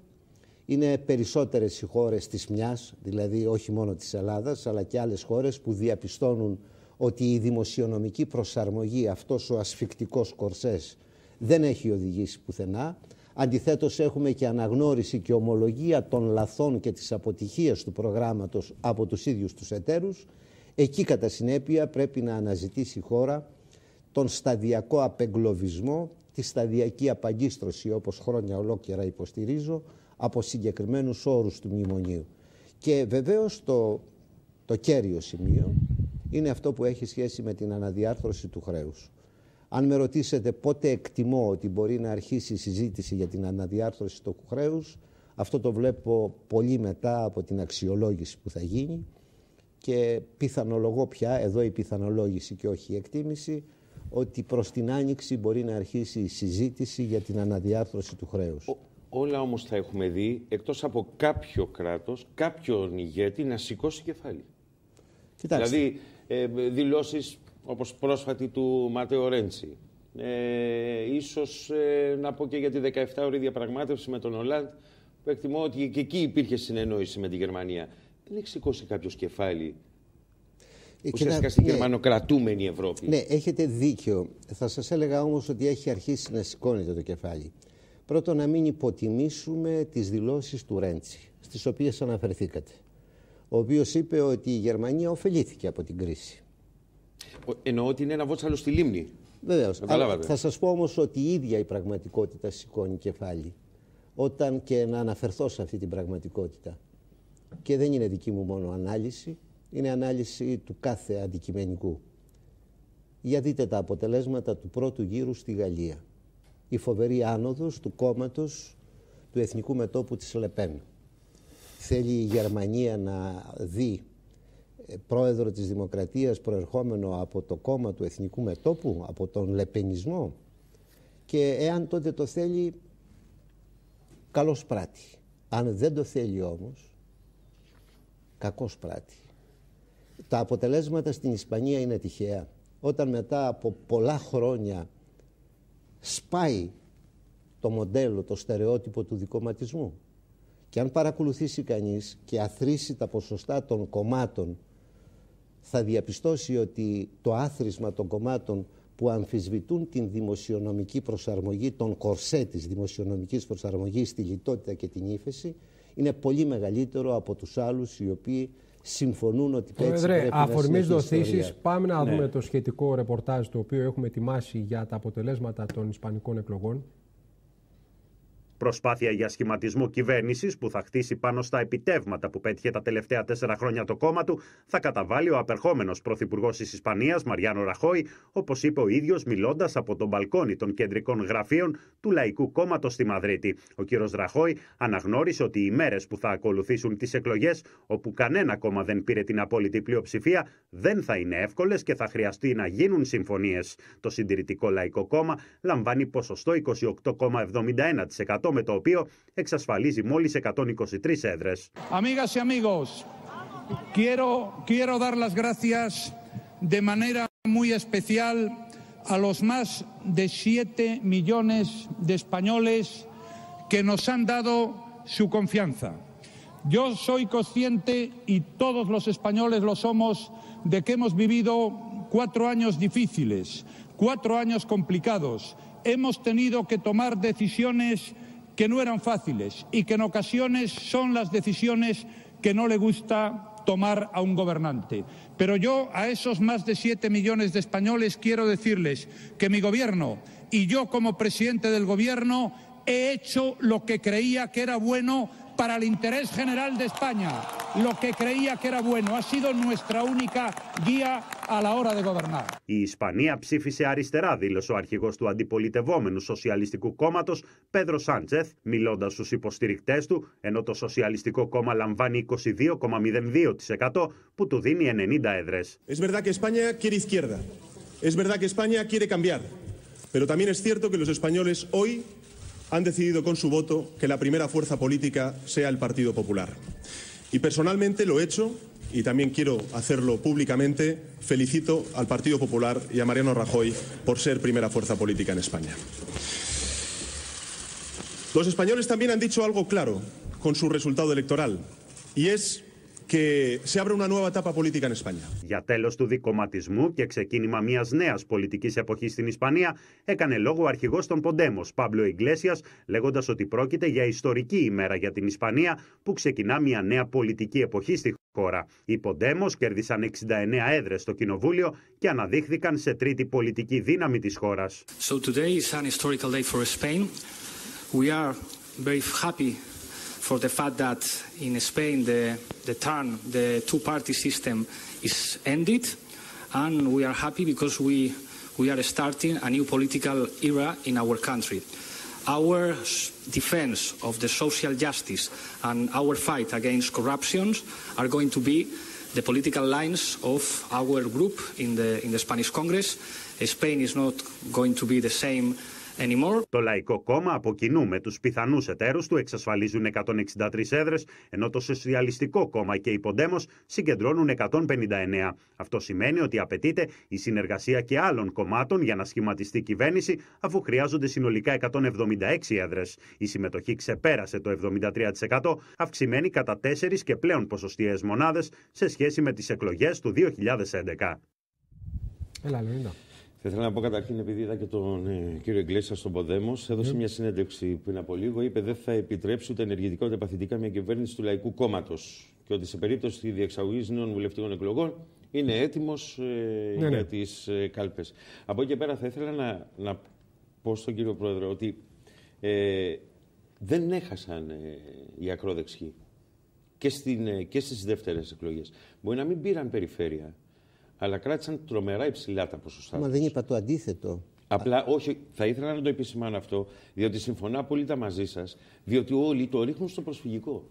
είναι περισσότερες οι χώρες της μιας, δηλαδή όχι μόνο της Ελλάδας, αλλά και άλλες χώρες που διαπιστώνουν ότι η δημοσιονομική προσαρμογή, αυτός ο ασφικτικός κορσές, δεν έχει οδηγήσει πουθενά. Αντιθέτως έχουμε και αναγνώριση και ομολογία των λαθών και της αποτυχίας του προγράμματος από τους ίδιους τους εταίρους. Εκεί κατά συνέπεια πρέπει να αναζητήσει η χώρα τον σταδιακό απεγκλωβισμό, τη σταδιακή απαγκίστρωση όπως χρόνια ολόκληρα υποστηρίζω από συγκεκριμένους όρους του μνημονίου. Και βεβαίως το, το κέριο σημείο είναι αυτό που έχει σχέση με την αναδιάρθρωση του χρέους. Αν με ρωτήσετε πότε εκτιμώ ότι μπορεί να αρχίσει η συζήτηση για την αναδιάρθρωση του χρέους, αυτό το βλέπω πολύ μετά από την αξιολόγηση που θα γίνει και πιθανολογώ πια, εδώ η πιθανολόγηση και όχι η εκτίμηση, ότι προς την Άνοιξη μπορεί να αρχίσει η συζήτηση για την αναδιάρθρωση του χρέους. όλα όμως θα έχουμε δει, εκτός από κάποιο κράτος, κάποιον ηγέτη να σηκώσει κεφάλι. Κοιτάξτε. Δηλαδή, ε, δηλώσεις όπως πρόσφατη του Ματέο Ρέντσι. Ε, ίσως ε, να πω και για τη 17 ώρη διαπραγμάτευση με τον Ολάντ που εκτιμώ ότι και εκεί υπήρχε συνεννόηση με τη Γερμανία. Δεν έχει σηκώσει κάποιος κεφάλι ε, ουσιαστικά στην ναι, γερμανοκρατούμενη Ευρώπη. Ναι, έχετε δίκιο. Θα σας έλεγα όμως ότι έχει αρχίσει να σηκώνεται το κεφάλι. Πρώτον, να μην υποτιμήσουμε τις δηλώσεις του Ρέντσι, στις οποίες αναφερθήκατε ο οποίος είπε ότι η Γερμανία ωφελήθηκε από την κρίση. Εννοώ ότι είναι ένα βότσαλο στη λίμνη. Βεβαίως. Θα σας πω όμως ότι η ίδια η πραγματικότητα σηκώνει κεφάλι. Όταν και να αναφερθώ σε αυτή την πραγματικότητα. Και δεν είναι δική μου μόνο ανάλυση, είναι ανάλυση του κάθε αντικειμενικού. Για δείτε τα αποτελέσματα του πρώτου γύρου στη Γαλλία. Η φοβερή άνοδος του κόμματος του Εθνικού Μετώπου της Λεπέν θέλει η Γερμανία να δει ε, πρόεδρο της Δημοκρατίας προερχόμενο από το κόμμα του Εθνικού Μετόπου, από τον Λεπενισμό και εάν τότε το θέλει καλός πράττει. Αν δεν το θέλει όμως, κακός πράττει. Τα αποτελέσματα στην Ισπανία είναι τυχαία. Όταν μετά από πολλά χρόνια σπάει το μοντέλο, το στερεότυπο του δικοματισμού και αν παρακολουθήσει κανείς και αθρίσει τα ποσοστά των κομμάτων θα διαπιστώσει ότι το άθροισμα των κομμάτων που αμφισβητούν την δημοσιονομική προσαρμογή, τον κορσέ της δημοσιονομικής προσαρμογής στη λιτότητα και την ύφεση, είναι πολύ μεγαλύτερο από τους άλλους οι οποίοι συμφωνούν ότι πρέπει έτσι πρέπει αφορμής δοθήσεις, πάμε να ναι. δούμε το σχετικό ρεπορτάζ το οποίο έχουμε ετοιμάσει για τα αποτελέσματα των Ισπανικών εκλογών. Προσπάθεια για σχηματισμό κυβέρνησης που θα χτίσει πάνω στα επιτεύγματα που πέτυχε τα τελευταία τέσσερα χρόνια το κόμμα του θα καταβάλει ο απερχόμενος πρωθυπουργός της Ισπανίας, Μαριάνο Ραχώη, όπως είπε ο ίδιος μιλώντας από τον μπαλκόνι των κεντρικών γραφείων του Λαϊκού Κόμματος στη Μαδρίτη. Ο κ. Ραχώη αναγνώρισε ότι οι μέρες που θα ακολουθήσουν τις εκλογές, όπου κανένα κόμμα δεν πήρε την απόλυτη πλειοψηφία, δεν θα είναι εύκολες και θα χρειαστεί να γίνουν συμφωνίες. Το Συντηρητικό Λαϊκό Κόμμα λαμβάνει ποσοστό 28,71%. metopio 123 Amigas y amigos, quiero, quiero dar las gracias de manera muy especial a los más de 7 millones de españoles que nos han dado su confianza. Yo soy consciente, y todos los españoles lo somos, de que hemos vivido cuatro años difíciles, cuatro años complicados. Hemos tenido que tomar decisiones que no eran fáciles y que en ocasiones son las decisiones que no le gusta tomar a un gobernante. Pero yo a esos más de siete millones de españoles quiero decirles que mi gobierno y yo como presidente del gobierno he hecho lo que creía que era bueno para el interés general de España. Lo que creía que era bueno ha sido nuestra única guía a la hora de gobernar. Η Ισπανία ψήφισε αριστερά, δήλωσε ο αρχηγός του αντιπολιτευόμενου Σοσιαλιστικού Κόμματος, Πέδρο Σάντσεθ, μιλώντας στους υποστηρικτές του, ενώ το Σοσιαλιστικό Κόμμα λαμβάνει 22,02% που του δίνει 90 έδρες. Es verdad que España quiere izquierda. Es verdad que España quiere cambiar. Pero también es cierto que los españoles hoy han decidido con su voto que la primera fuerza política sea el Partido Popular. Y personalmente lo he hecho y también quiero hacerlo públicamente. Felicito al Partido Popular y a Mariano Rajoy por ser primera fuerza política en España. Los españoles también han dicho algo claro con su resultado electoral y es και σε αύριο μια νέα etapa política en Για τέλος του δικοματισμού και ξεκίνημα μιας νέας πολιτικής εποχής στην Ισπανία, έκανε λόγο ο αρχηγός των Ποντέμος, Παύλο Ιγκλέσιας, λέγοντας ότι πρόκειται για ιστορική ημέρα για την Ισπανία που ξεκινά μια νέα πολιτική εποχή στη χώρα. Οι Ποντέμος κέρδισαν 69 έδρες στο Κοινοβούλιο και αναδείχθηκαν σε τρίτη πολιτική δύναμη της χώρας. So for the fact that in Spain the, the the two-party system is ended and we are happy because we, we are starting a new political era in our country. Our defense of the social justice and our fight against corruption are going to be the political lines of our group in the, in the Spanish Congress. Spain is not going to be the same Το Λαϊκό Κόμμα από κοινού με τους πιθανούς εταίρους του εξασφαλίζουν 163 έδρες, ενώ το Σοσιαλιστικό Κόμμα και η Ποντέμος συγκεντρώνουν 159. Αυτό σημαίνει ότι απαιτείται η συνεργασία και άλλων κομμάτων για να σχηματιστεί κυβέρνηση, αφού χρειάζονται συνολικά 176 έδρες. Η συμμετοχή ξεπέρασε το 73%, αυξημένη κατά 4 και πλέον ποσοστιαίες μονάδες σε σχέση με τις εκλογές του 2011. Έλα, θα ήθελα να πω καταρχήν, επειδή είδα και τον ε, κύριο Εγκλέσσα στον Ποδέμο, έδωσε ναι. μια συνέντευξη πριν από λίγο. Είπε δεν θα επιτρέψει ούτε ενεργητικά ούτε παθητικά μια κυβέρνηση του Λαϊκού Κόμματος. Και ότι σε περίπτωση της διεξαγωγής νέων βουλευτικών εκλογών είναι έτοιμος ε, ναι, για ναι. τις ε, κάλπες. Από εκεί και πέρα θα ήθελα να, να πω στον κύριο Πρόεδρο, ότι ε, δεν έχασαν ε, οι ακρόδεξοι και, στην, και στις δεύτερες εκλογές. Μπορεί να μην πήραν περιφέρεια, αλλά κράτησαν τρομερά υψηλά τα ποσοστά. Μα δεν είπα το αντίθετο. Απλά όχι, θα ήθελα να το επισημάνω αυτό, διότι συμφωνώ απόλυτα μαζί σας, διότι όλοι το ρίχνουν στο προσφυγικό.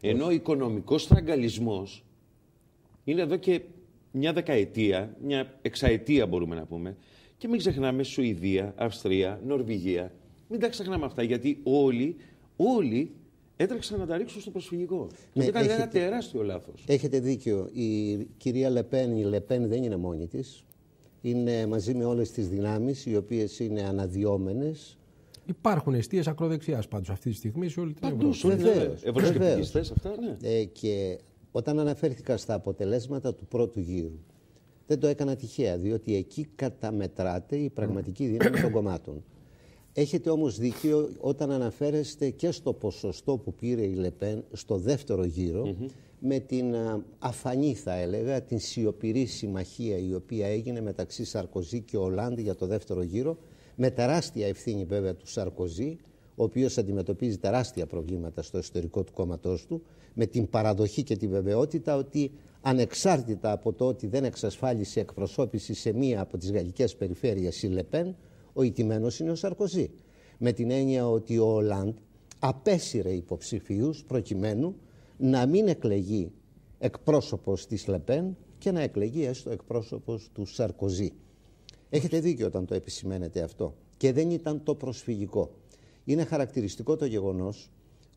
Ενώ ο οικονομικός στραγγαλισμός είναι εδώ και μια δεκαετία, μια εξαετία μπορούμε να πούμε. Και μην ξεχνάμε Σουηδία, Αυστρία, Νορβηγία. Μην τα ξεχνάμε αυτά, γιατί όλοι, όλοι έτρεξαν να τα ρίξουν στο προσφυγικό. Ναι, ήταν έχετε, ένα τεράστιο λάθος. Έχετε δίκιο. Η κυρία Λεπέν, η Λεπέν δεν είναι μόνη της. Είναι μαζί με όλες τις δυνάμεις, οι οποίες είναι αναδυόμενες. Υπάρχουν αιστείες ακροδεξιάς πάντως αυτή τη στιγμή σε όλη την Ευρώπη. αυτά, ναι. Ε, και όταν αναφέρθηκα στα αποτελέσματα του πρώτου γύρου, δεν το έκανα τυχαία, διότι εκεί καταμετράται η πραγματική δύναμη των κομμάτων. Έχετε όμως δίκιο όταν αναφέρεστε και στο ποσοστό που πήρε η Λεπέν στο δεύτερο γύρο με την αφανή θα έλεγα, την σιωπηρή συμμαχία η οποία έγινε μεταξύ Σαρκοζή και Ολάντη για το δεύτερο γύρο με τεράστια ευθύνη βέβαια του Σαρκοζή ο οποίος αντιμετωπίζει τεράστια προβλήματα στο εσωτερικό του κόμματός του με την παραδοχή και τη βεβαιότητα ότι ανεξάρτητα από το ότι δεν εξασφάλισε εκπροσώπηση σε μία από τις γαλλικές περιφέρειες η Λεπέν ο ιτημένος είναι ο Σαρκοζή. Με την έννοια ότι ο Ολάντ απέσυρε υποψηφίους προκειμένου να μην εκλεγεί εκπρόσωπος της Λεπέν και να εκλεγεί έστω εκπρόσωπος του Σαρκοζή. Έχετε δίκιο όταν το επισημαίνετε αυτό. Και δεν ήταν το προσφυγικό. Είναι χαρακτηριστικό το γεγονός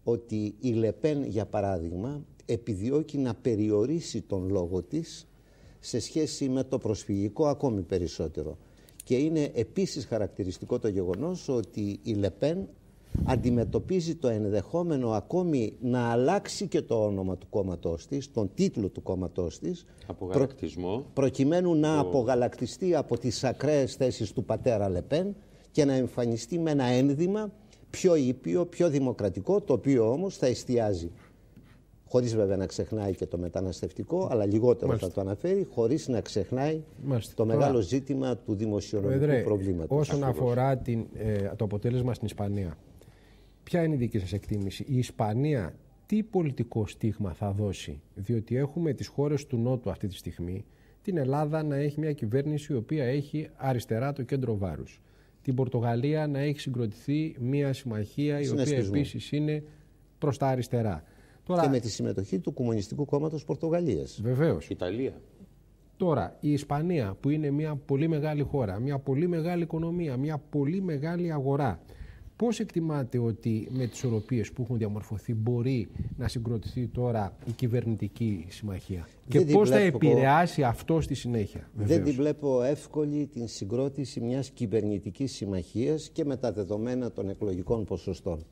ότι η Λεπέν, για παράδειγμα, επιδιώκει να περιορίσει τον λόγο της σε σχέση με το προσφυγικό ακόμη περισσότερο. Και είναι επίσης χαρακτηριστικό το γεγονός ότι η Λεπέν αντιμετωπίζει το ενδεχόμενο ακόμη να αλλάξει και το όνομα του κόμματός της, τον τίτλο του κόμματός της, προκειμένου να απογαλακτιστεί από τις ακραίες θέσεις του πατέρα Λεπέν και να εμφανιστεί με ένα ένδυμα πιο ήπιο, πιο δημοκρατικό, το οποίο όμως θα εστιάζει Χωρίς βέβαια να ξεχνάει και το μεταναστευτικό, αλλά λιγότερο Μάλιστα. θα το αναφέρει, χωρίς να ξεχνάει το μεγάλο ζήτημα του δημοσιονομικού Βεδρέ, προβλήματος. Όσον αφορά την, ε, το αποτέλεσμα στην Ισπανία, ποια είναι η δική σας εκτίμηση, Η Ισπανία τι πολιτικό στίγμα θα δώσει, Διότι έχουμε τις χώρες του Νότου αυτή τη στιγμή, την Ελλάδα να έχει μια κυβέρνηση η οποία έχει αριστερά το κέντρο βάρους, Την Πορτογαλία να έχει συγκροτηθεί μια συμμαχία η οποία επίσης είναι προς τα αριστερά. Τώρα... και με τη συμμετοχή του Κομμουνιστικού Κόμματος Πορτογαλίας. Βεβαίως. Ιταλία. Τώρα, η Ισπανία που είναι μια πολύ μεγάλη χώρα, μια πολύ μεγάλη οικονομία, μια πολύ μεγάλη αγορά. Πώς εκτιμάτε ότι με τις ισορροπίε που έχουν διαμορφωθεί μπορεί να συγκροτηθεί τώρα η κυβερνητική συμμαχία και πώς θα επηρεάσει αυτό στη συνέχεια, Δεν την βλέπω εύκολη την συγκρότηση μιας κυβερνητικής συμμαχίας και με τα δεδομένα των εκλογικών ποσοστών.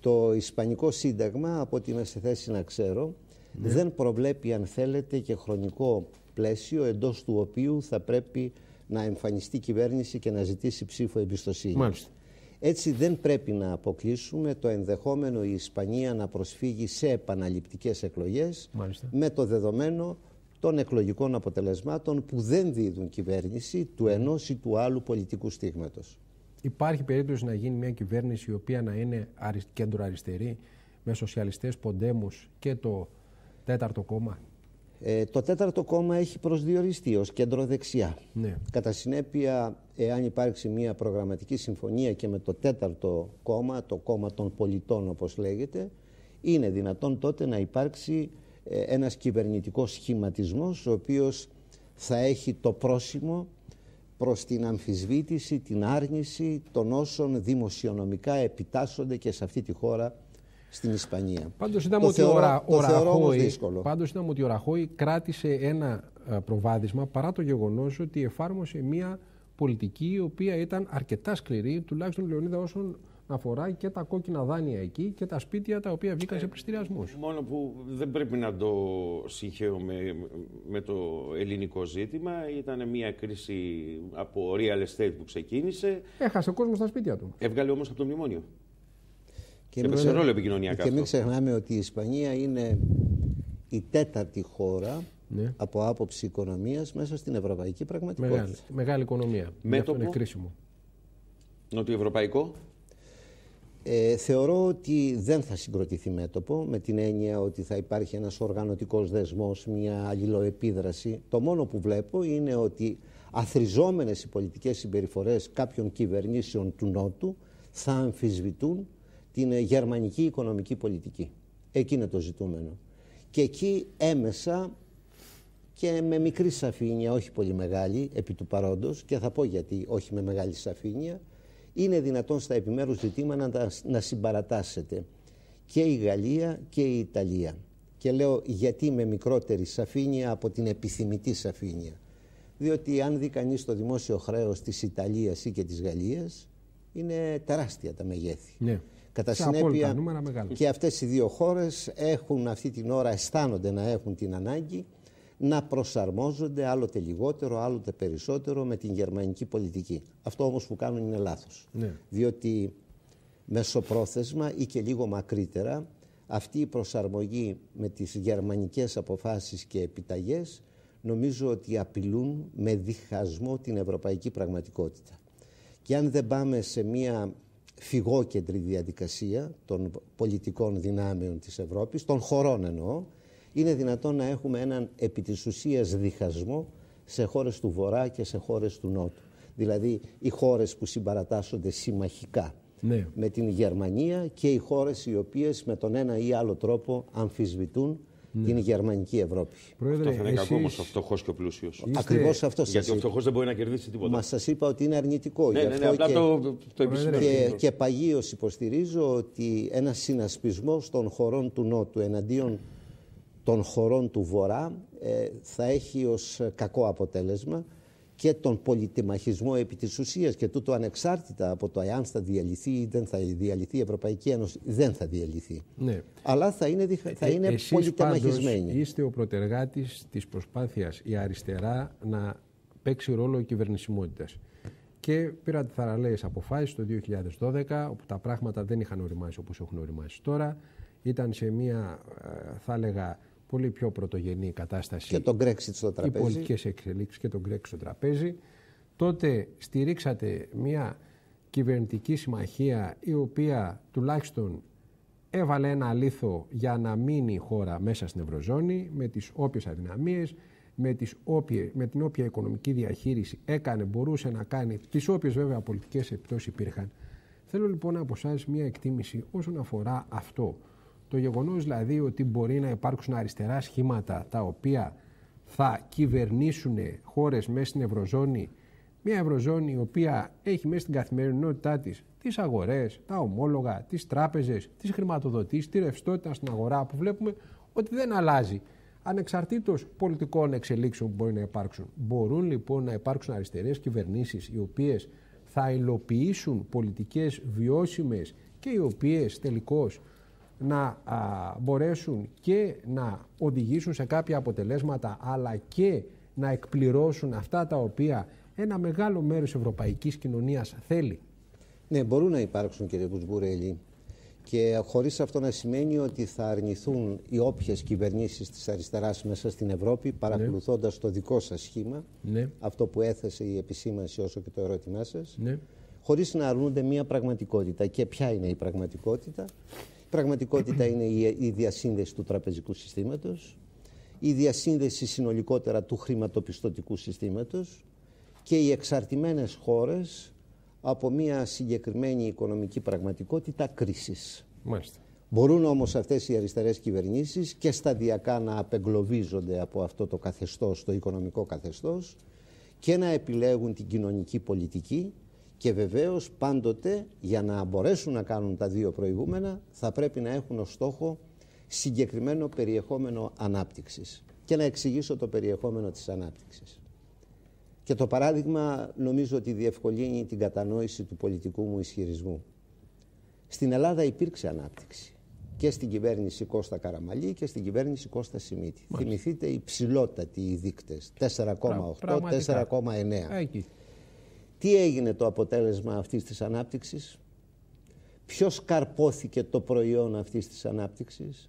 Το Ισπανικό Σύνταγμα, από ό,τι είμαι σε θέση να ξέρω, ναι. δεν προβλέπει, αν θέλετε, και χρονικό πλαίσιο εντός του οποίου θα πρέπει να εμφανιστεί κυβέρνηση και να ζητήσει ψήφο εμπιστοσύνη. Έτσι δεν πρέπει να αποκλείσουμε το ενδεχόμενο η Ισπανία να προσφύγει σε επαναληπτικές εκλογές με το δεδομένο των εκλογικών αποτελεσμάτων που δεν δίδουν κυβέρνηση του ενός ή του άλλου πολιτικού στίγματος. Υπάρχει περίπτωση να γίνει μια κυβέρνηση η οποία να είναι κέντρο αριστερή με σοσιαλιστές ποντέμους και το τέταρτο κόμμα. Ε, το τέταρτο κόμμα έχει προσδιοριστεί ως κέντρο δεξιά. Ναι. Κατά συνέπεια, εάν υπάρξει μια προγραμματική συμφωνία και με το τέταρτο κόμμα, το κόμμα των πολιτών όπως λέγεται, είναι δυνατόν τότε να υπάρξει ε, ένας κυβερνητικός σχηματισμός ο οποίος θα έχει το πρόσημο προς την αμφισβήτηση, την άρνηση των όσων δημοσιονομικά επιτάσσονται και σε αυτή τη χώρα στην Ισπανία. Πάντως είδαμε ότι, θεωρώ, ο, Ραχώη, πάντως ήταν ότι ο Ραχώη κράτησε ένα ε, προβάδισμα παρά το γεγονός ότι εφάρμοσε μία πολιτική η οποία ήταν αρκετά σκληρή, τουλάχιστον Λεωνίδα Όσων να αφορά και τα κόκκινα δάνεια εκεί και τα σπίτια τα οποία βγήκαν σε ε, πληστηριασμούς. Μόνο που δεν πρέπει να το συγχαίρω με, το ελληνικό ζήτημα. Ήταν μια κρίση από real estate που ξεκίνησε. Έχασε ο κόσμος τα σπίτια του. Έβγαλε όμως από το μνημόνιο. Και έπαιξε ρόλο επικοινωνιακά. Και μην ξεχνάμε ότι η Ισπανία είναι η τέταρτη χώρα ναι. από άποψη οικονομίας μέσα στην ευρωπαϊκή πραγματικότητα. Μεγάλη, μεγάλη οικονομία. Μέτωπο. κρίσιμο. Νοτιοευρωπαϊκό. Ε, θεωρώ ότι δεν θα συγκροτηθεί μέτωπο με την έννοια ότι θα υπάρχει ένας οργανωτικός δεσμός, μια αλληλοεπίδραση. Το μόνο που βλέπω είναι ότι αθριζόμενες οι πολιτικές συμπεριφορές κάποιων κυβερνήσεων του Νότου θα αμφισβητούν την ε, γερμανική οικονομική πολιτική. Εκεί είναι το ζητούμενο. Και εκεί έμεσα και με μικρή σαφήνεια, όχι πολύ μεγάλη, επί του παρόντος, και θα πω γιατί όχι με μεγάλη σαφήνεια, είναι δυνατόν στα επιμέρους ζητήματα να, να και η Γαλλία και η Ιταλία. Και λέω γιατί με μικρότερη σαφήνεια από την επιθυμητή σαφήνεια. Διότι αν δει κανείς το δημόσιο χρέος της Ιταλίας ή και της Γαλλίας είναι τεράστια τα μεγέθη. Ναι. Κατά και συνέπεια και αυτές οι δύο χώρες έχουν αυτή την ώρα αισθάνονται να έχουν την ανάγκη να προσαρμόζονται άλλοτε λιγότερο, άλλοτε περισσότερο με την γερμανική πολιτική. Αυτό όμως που κάνουν είναι λάθος. Ναι. Διότι μεσοπρόθεσμα ή και λίγο μακρύτερα αυτή η προσαρμογή με τις γερμανικές αποφάσεις και επιταγές νομίζω ότι απειλούν με διχασμό την ευρωπαϊκή πραγματικότητα. Και αν δεν πάμε σε μια φυγόκεντρη διαδικασία των πολιτικών δυνάμεων της Ευρώπης, των χωρών εννοώ, είναι δυνατόν να έχουμε έναν επί της ουσίας διχασμό σε χώρες του Βορρά και σε χώρες του Νότου. Δηλαδή οι χώρες που συμπαρατάσσονται συμμαχικά ναι. με την Γερμανία και οι χώρες οι οποίες με τον ένα ή άλλο τρόπο αμφισβητούν ναι. την γερμανική Ευρώπη. Πρόεδρε, αυτό θα είναι κακό όμως ο φτωχός και ο πλούσιος. Είστε... Ακριβώς αυτό Γιατί ο φτωχός δεν μπορεί να κερδίσει τίποτα. Μα σας είπα ότι είναι αρνητικό. Ναι, ναι, ναι, απλά και... το, το και, και παγίως υποστηρίζω ότι ένα συνασπισμό των χωρών του Νότου εναντίον των χωρών του Βορρά ε, θα έχει ως ε, κακό αποτέλεσμα και τον πολιτιμαχισμό επί της ουσίας και τούτο ανεξάρτητα από το εάν θα διαλυθεί ή δεν θα διαλυθεί η Ευρωπαϊκή Ένωση, δεν θα διαλυθεί. Ναι. Αλλά θα είναι, θα ε, είναι εσείς είστε ο προτεργάτης της προσπάθειας η αριστερά να παίξει ρόλο κυβερνησιμότητας. Και τη θαραλέες αποφάσεις το 2012, όπου τα πράγματα δεν είχαν οριμάσει όπως έχουν οριμάσει τώρα. Ήταν σε μια, θα έλεγα, πολύ πιο πρωτογενή κατάσταση. Και τον Brexit στο τραπέζι. Οι πολιτικές εξελίξεις και τον Brexit στο τραπέζι. Τότε στηρίξατε μια κυβερνητική συμμαχία η οποία τουλάχιστον έβαλε ένα λίθο για να μείνει η χώρα μέσα στην Ευρωζώνη με τις όποιες αδυναμίες, με, τις όποιες, με την όποια οικονομική διαχείριση έκανε, μπορούσε να κάνει, τις όποιες βέβαια πολιτικές επιπτώσεις υπήρχαν. Θέλω λοιπόν από εσάς μια εκτίμηση όσον αφορά αυτό. Το γεγονός δηλαδή ότι μπορεί να υπάρξουν αριστερά σχήματα τα οποία θα κυβερνήσουν χώρες μέσα στην Ευρωζώνη, μια Ευρωζώνη η οποία έχει μέσα στην καθημερινότητά της τις αγορές, τα ομόλογα, τις τράπεζες, τις χρηματοδοτήσεις, τη ρευστότητα στην αγορά που βλέπουμε ότι δεν αλλάζει ανεξαρτήτως πολιτικών εξελίξεων που μπορεί να υπάρξουν. Μπορούν λοιπόν να υπάρξουν αριστερές κυβερνήσεις οι οποίες θα υλοποιήσουν πολιτικές βιώσιμες και οι οποίες τελικώς να α, μπορέσουν και να οδηγήσουν σε κάποια αποτελέσματα αλλά και να εκπληρώσουν αυτά τα οποία ένα μεγάλο μέρος ευρωπαϊκής κοινωνίας θέλει. Ναι, μπορούν να υπάρξουν κύριε Κουτσμπουρέλη και χωρίς αυτό να σημαίνει ότι θα αρνηθούν οι όποιες κυβερνήσεις της αριστεράς μέσα στην Ευρώπη ναι. παρακολουθώντας το δικό σας σχήμα, ναι. αυτό που έθεσε η επισήμανση όσο και το ερώτημά σας, ναι. χωρίς να αρνούνται μία πραγματικότητα. Και ποια είναι η πραγματικότητα. Πραγματικότητα είναι η διασύνδεση του τραπεζικού συστήματος, η διασύνδεση συνολικότερα του χρηματοπιστωτικού συστήματος και οι εξαρτημένες χώρες από μια συγκεκριμένη οικονομική πραγματικότητα κρίσης. Μάλιστα. Μπορούν όμως αυτές οι αριστερές κυβερνήσεις και σταδιακά να απεγκλωβίζονται από αυτό το καθεστώς, το οικονομικό καθεστώς και να επιλέγουν την κοινωνική πολιτική και βεβαίως πάντοτε για να μπορέσουν να κάνουν τα δύο προηγούμενα θα πρέπει να έχουν ως στόχο συγκεκριμένο περιεχόμενο ανάπτυξης και να εξηγήσω το περιεχόμενο της ανάπτυξης. Και το παράδειγμα νομίζω ότι διευκολύνει την κατανόηση του πολιτικού μου ισχυρισμού. Στην Ελλάδα υπήρξε ανάπτυξη και στην κυβέρνηση Κώστα Καραμαλή και στην κυβέρνηση Κώστα Σιμίτη. Θυμηθείτε οι οι δείκτες, 4,8, 4,9. Τι έγινε το αποτέλεσμα αυτής της ανάπτυξης, ποιος καρπόθηκε το προϊόν αυτής της ανάπτυξης,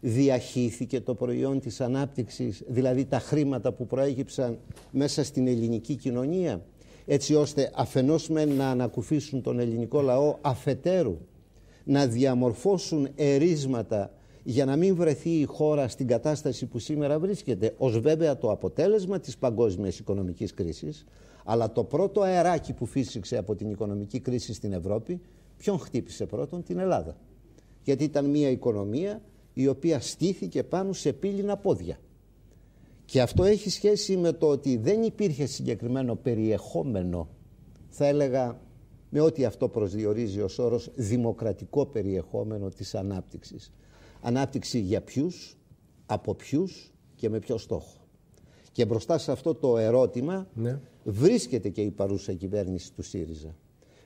διαχύθηκε το προϊόν της ανάπτυξης, δηλαδή τα χρήματα που προέγυψαν μέσα στην ελληνική κοινωνία, έτσι ώστε αφενός με να ανακουφίσουν τον ελληνικό λαό αφετέρου, να διαμορφώσουν ερίσματα για να μην βρεθεί η χώρα στην κατάσταση που σήμερα βρίσκεται, ως βέβαια το αποτέλεσμα της παγκόσμιας οικονομικής κρίσης, αλλά το πρώτο αεράκι που φύσηξε από την οικονομική κρίση στην Ευρώπη, ποιον χτύπησε πρώτον, την Ελλάδα. Γιατί ήταν μια οικονομία η οποία στήθηκε πάνω σε πύληνα πόδια. Και αυτό έχει σχέση με το ότι δεν υπήρχε συγκεκριμένο περιεχόμενο, θα έλεγα με ό,τι αυτό προσδιορίζει ως όρος δημοκρατικό περιεχόμενο της ανάπτυξης. Ανάπτυξη για ποιους, από ποιους και με ποιο στόχο. Και μπροστά σε αυτό το ερώτημα ναι βρίσκεται και η παρούσα κυβέρνηση του ΣΥΡΙΖΑ.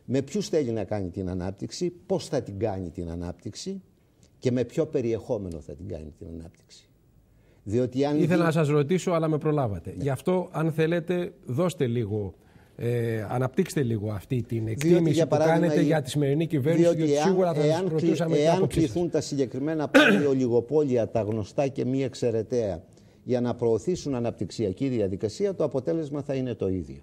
Με ποιους θέλει να κάνει την ανάπτυξη, πώς θα την κάνει την ανάπτυξη και με ποιο περιεχόμενο θα την κάνει την ανάπτυξη. Διότι Ήθελα να σας ρωτήσω, αλλά με προλάβατε. Ναι. Γι' αυτό, αν θέλετε, δώστε λίγο ε, αναπτύξτε λίγο αυτή την εκτίμηση που κάνετε για τη σημερινή κυβέρνηση, διότι, σίγουρα θα εάν, σας Εάν κληθούν τα συγκεκριμένα ολιγοπόλια, τα γνωστά και μη εξαιρεταία, για να προωθήσουν αναπτυξιακή διαδικασία, το αποτέλεσμα θα είναι το ίδιο.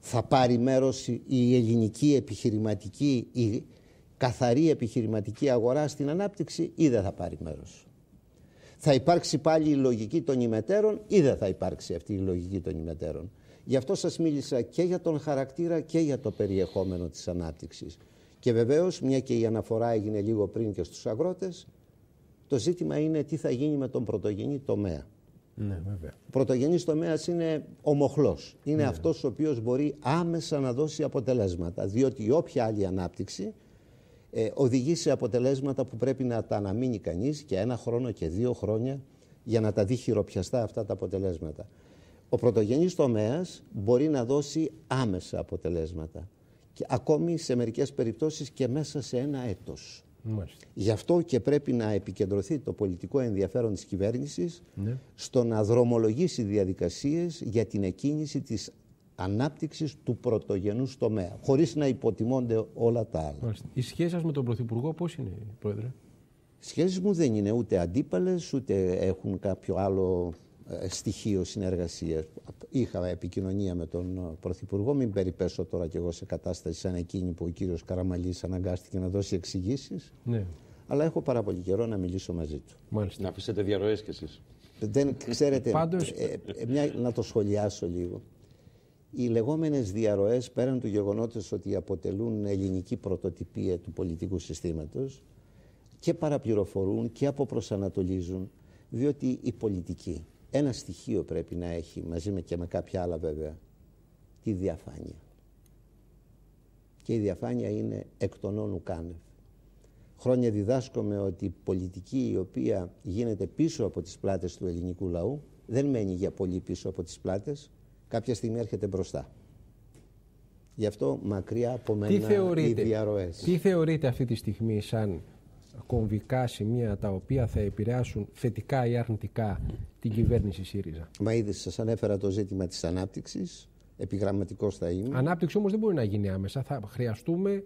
Θα πάρει μέρος η ελληνική επιχειρηματική, η καθαρή επιχειρηματική αγορά στην ανάπτυξη ή δεν θα πάρει μέρος. Θα υπάρξει πάλι η λογική των ημετέρων ή δεν θα υπάρξει αυτή η λογική των ημετέρων. Γι' αυτό σας μίλησα και για τον χαρακτήρα και για το περιεχόμενο της ανάπτυξης. Και βεβαίως, μια και η αναφορά έγινε λίγο πριν και στους αγρότες, το ζήτημα είναι τι θα γίνει με τον πρωτογενή τομέα. Ναι, βέβαια. Πρωτογενής τομέας είναι ο μοχλός. Είναι ναι. αυτός ο οποίος μπορεί άμεσα να δώσει αποτελέσματα. Διότι όποια άλλη ανάπτυξη ε, οδηγεί σε αποτελέσματα που πρέπει να τα αναμείνει κανείς και ένα χρόνο και δύο χρόνια για να τα δει χειροπιαστά αυτά τα αποτελέσματα. Ο πρωτογενής τομέας μπορεί να δώσει άμεσα αποτελέσματα. Και ακόμη σε μερικές περιπτώσεις και μέσα σε ένα έτος. Γι' αυτό και πρέπει να επικεντρωθεί το πολιτικό ενδιαφέρον της κυβέρνησης ναι. στο να δρομολογήσει διαδικασίες για την εκκίνηση της ανάπτυξης του πρωτογενούς τομέα, χωρίς να υποτιμώνται όλα τα άλλα. Μάλιστα. Η σχέση σας με τον Πρωθυπουργό πώς είναι, Πρόεδρε? Σχέσεις μου δεν είναι ούτε αντίπαλες, ούτε έχουν κάποιο άλλο ε, στοιχείο συνεργασίας. Είχα επικοινωνία με τον ε, Πρωθυπουργό. Μην περιπέσω τώρα κι εγώ σε κατάσταση σαν εκείνη που ο κύριος Καραμαλής αναγκάστηκε να δώσει εξηγήσεις. Ναι. Αλλά έχω πάρα πολύ καιρό να μιλήσω μαζί του. Μάλιστα. Να αφήσετε διαρροές κι εσείς. Δεν ξέρετε. Πάντως... Ε, να το σχολιάσω λίγο. Οι λεγόμενες διαρροές, πέραν του γεγονότος ότι αποτελούν ελληνική πρωτοτυπία του πολιτικού συστήματος, και παραπληροφορούν και αποπροσανατολίζουν, διότι η πολιτική ένα στοιχείο πρέπει να έχει μαζί με και με κάποια άλλα βέβαια τη διαφάνεια. Και η διαφάνεια είναι εκ των όνου κάνευ. Χρόνια διδάσκομαι ότι η πολιτική η οποία γίνεται πίσω από τις πλάτες του ελληνικού λαού δεν μένει για πολύ πίσω από τις πλάτες, κάποια στιγμή έρχεται μπροστά. Γι' αυτό μακριά από μένα τι θεωρείτε, οι διαρροές. Τι θεωρείτε αυτή τη στιγμή σαν κομβικά σημεία τα οποία θα επηρεάσουν θετικά ή αρνητικά την κυβέρνηση ΣΥΡΙΖΑ. Μα ήδη σας ανέφερα το ζήτημα της ανάπτυξης. Επιγραμματικός θα είμαι. Ανάπτυξη όμως δεν μπορεί να γίνει άμεσα. Θα χρειαστούμε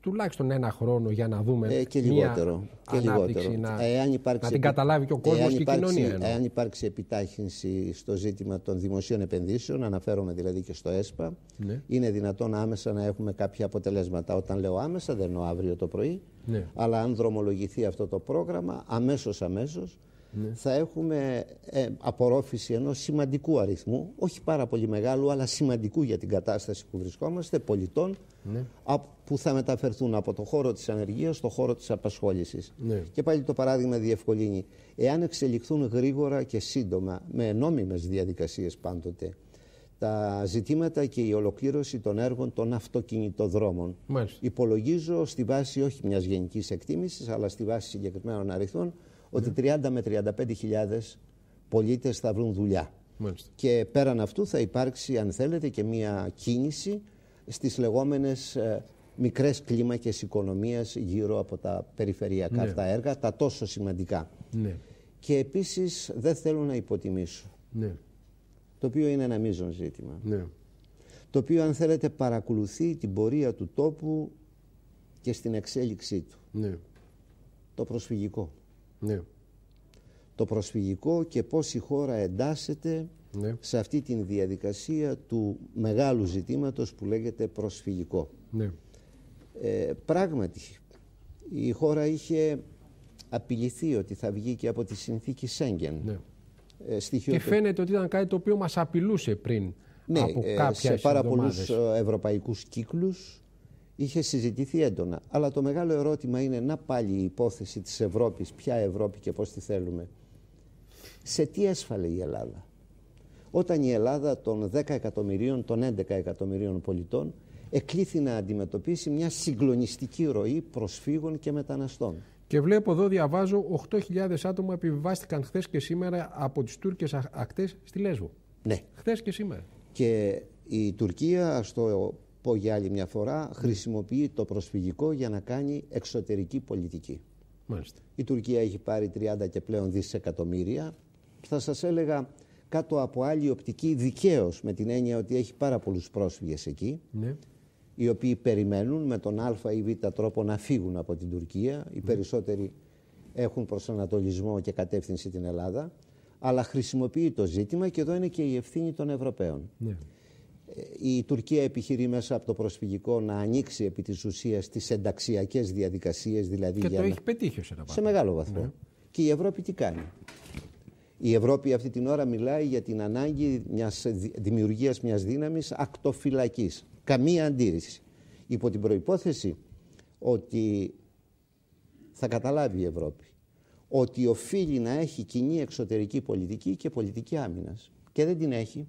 τουλάχιστον ένα χρόνο για να δούμε ε, και λιγότερο, μια και Να, ε, να την καταλάβει και ο ε, κόσμος εάν και η κοινωνία. Εάν, ε, υπάρξει επιτάχυνση στο ζήτημα των δημοσίων επενδύσεων, αναφέρομαι δηλαδή και στο ΕΣΠΑ, ναι. είναι δυνατόν άμεσα να έχουμε κάποια αποτελέσματα. Όταν λέω άμεσα δεν εννοώ αύριο το πρωί, ναι. αλλά αν δρομολογηθεί αυτό το πρόγραμμα αμέσως αμέσως ναι. θα έχουμε ε, απορρόφηση ενός σημαντικού αριθμού, όχι πάρα πολύ μεγάλου, αλλά σημαντικού για την κατάσταση που βρισκόμαστε, πολιτών, ναι. που θα μεταφερθούν από το χώρο της ανεργίας στο χώρο της απασχόλησης. Ναι. Και πάλι το παράδειγμα διευκολύνει. Εάν εξελιχθούν γρήγορα και σύντομα, με νόμιμες διαδικασίες πάντοτε, τα ζητήματα και η ολοκλήρωση των έργων των αυτοκινητοδρόμων. Μάλιστα. Υπολογίζω στη βάση όχι μιας γενικής εκτίμησης, αλλά στη βάση συγκεκριμένων αριθμών, ότι 30 ναι. με 35 χιλιάδες πολίτες θα βρουν δουλειά. Μάλιστα. Και πέραν αυτού θα υπάρξει, αν θέλετε, και μία κίνηση στις λεγόμενες ε, μικρές κλίμακες οικονομίας γύρω από τα περιφερειακά ναι. αυτά έργα, τα τόσο σημαντικά. Ναι. Και επίσης δεν θέλω να υποτιμήσω, το οποίο είναι ένα μείζον ζήτημα, το οποίο αν θέλετε παρακολουθεί την πορεία του τόπου και στην εξέλιξή του. Το προσφυγικό ναι. το προσφυγικό και πώς η χώρα εντάσσεται ναι. σε αυτή τη διαδικασία του μεγάλου ζητήματος που λέγεται προσφυγικό. Ναι. Ε, πράγματι, η χώρα είχε απειληθεί ότι θα βγει και από τη συνθήκη Σέγγεν. Ναι. Ε, και φαίνεται ότι ήταν κάτι το οποίο μας απειλούσε πριν ναι, από ε, κάποια σε πάρα πολλούς ευρωπαϊκούς κύκλους είχε συζητηθεί έντονα. Αλλά το μεγάλο ερώτημα είναι να πάλι η υπόθεση της Ευρώπης, ποια Ευρώπη και πώς τη θέλουμε. Σε τι έσφαλε η Ελλάδα. Όταν η Ελλάδα των 10 εκατομμυρίων, των 11 εκατομμυρίων πολιτών εκλήθη να αντιμετωπίσει μια συγκλονιστική ροή προσφύγων και μεταναστών. Και βλέπω εδώ, διαβάζω, 8.000 άτομα επιβιβάστηκαν χθες και σήμερα από τις Τούρκες ακτές στη Λέσβο. Ναι. Χθες και σήμερα. Και η Τουρκία στο πω για άλλη μια φορά, χρησιμοποιεί το προσφυγικό για να κάνει εξωτερική πολιτική. Μάλιστα. Η Τουρκία έχει πάρει 30 και πλέον δισεκατομμύρια. Θα σας έλεγα κάτω από άλλη οπτική δικαίως με την έννοια ότι έχει πάρα πολλούς πρόσφυγες εκεί. Ναι. Οι οποίοι περιμένουν με τον α ή β τρόπο να φύγουν από την Τουρκία. Οι ναι. περισσότεροι έχουν προσανατολισμό και κατεύθυνση την Ελλάδα. Αλλά χρησιμοποιεί το ζήτημα και εδώ είναι και η ευθύνη των Ευρωπαίων. Ναι η Τουρκία επιχειρεί μέσα από το προσφυγικό να ανοίξει επί της ουσίας τις ενταξιακές διαδικασίες. Δηλαδή και για το έχει πετύχει σε Σε μεγάλο βαθμό. Ναι. Και η Ευρώπη τι κάνει. Η Ευρώπη αυτή την ώρα μιλάει για την ανάγκη μιας δημιουργίας μιας δύναμης ακτοφυλακής. Καμία αντίρρηση. Υπό την προϋπόθεση ότι θα καταλάβει η Ευρώπη ότι οφείλει να έχει κοινή εξωτερική πολιτική και πολιτική άμυνας. Και δεν την έχει.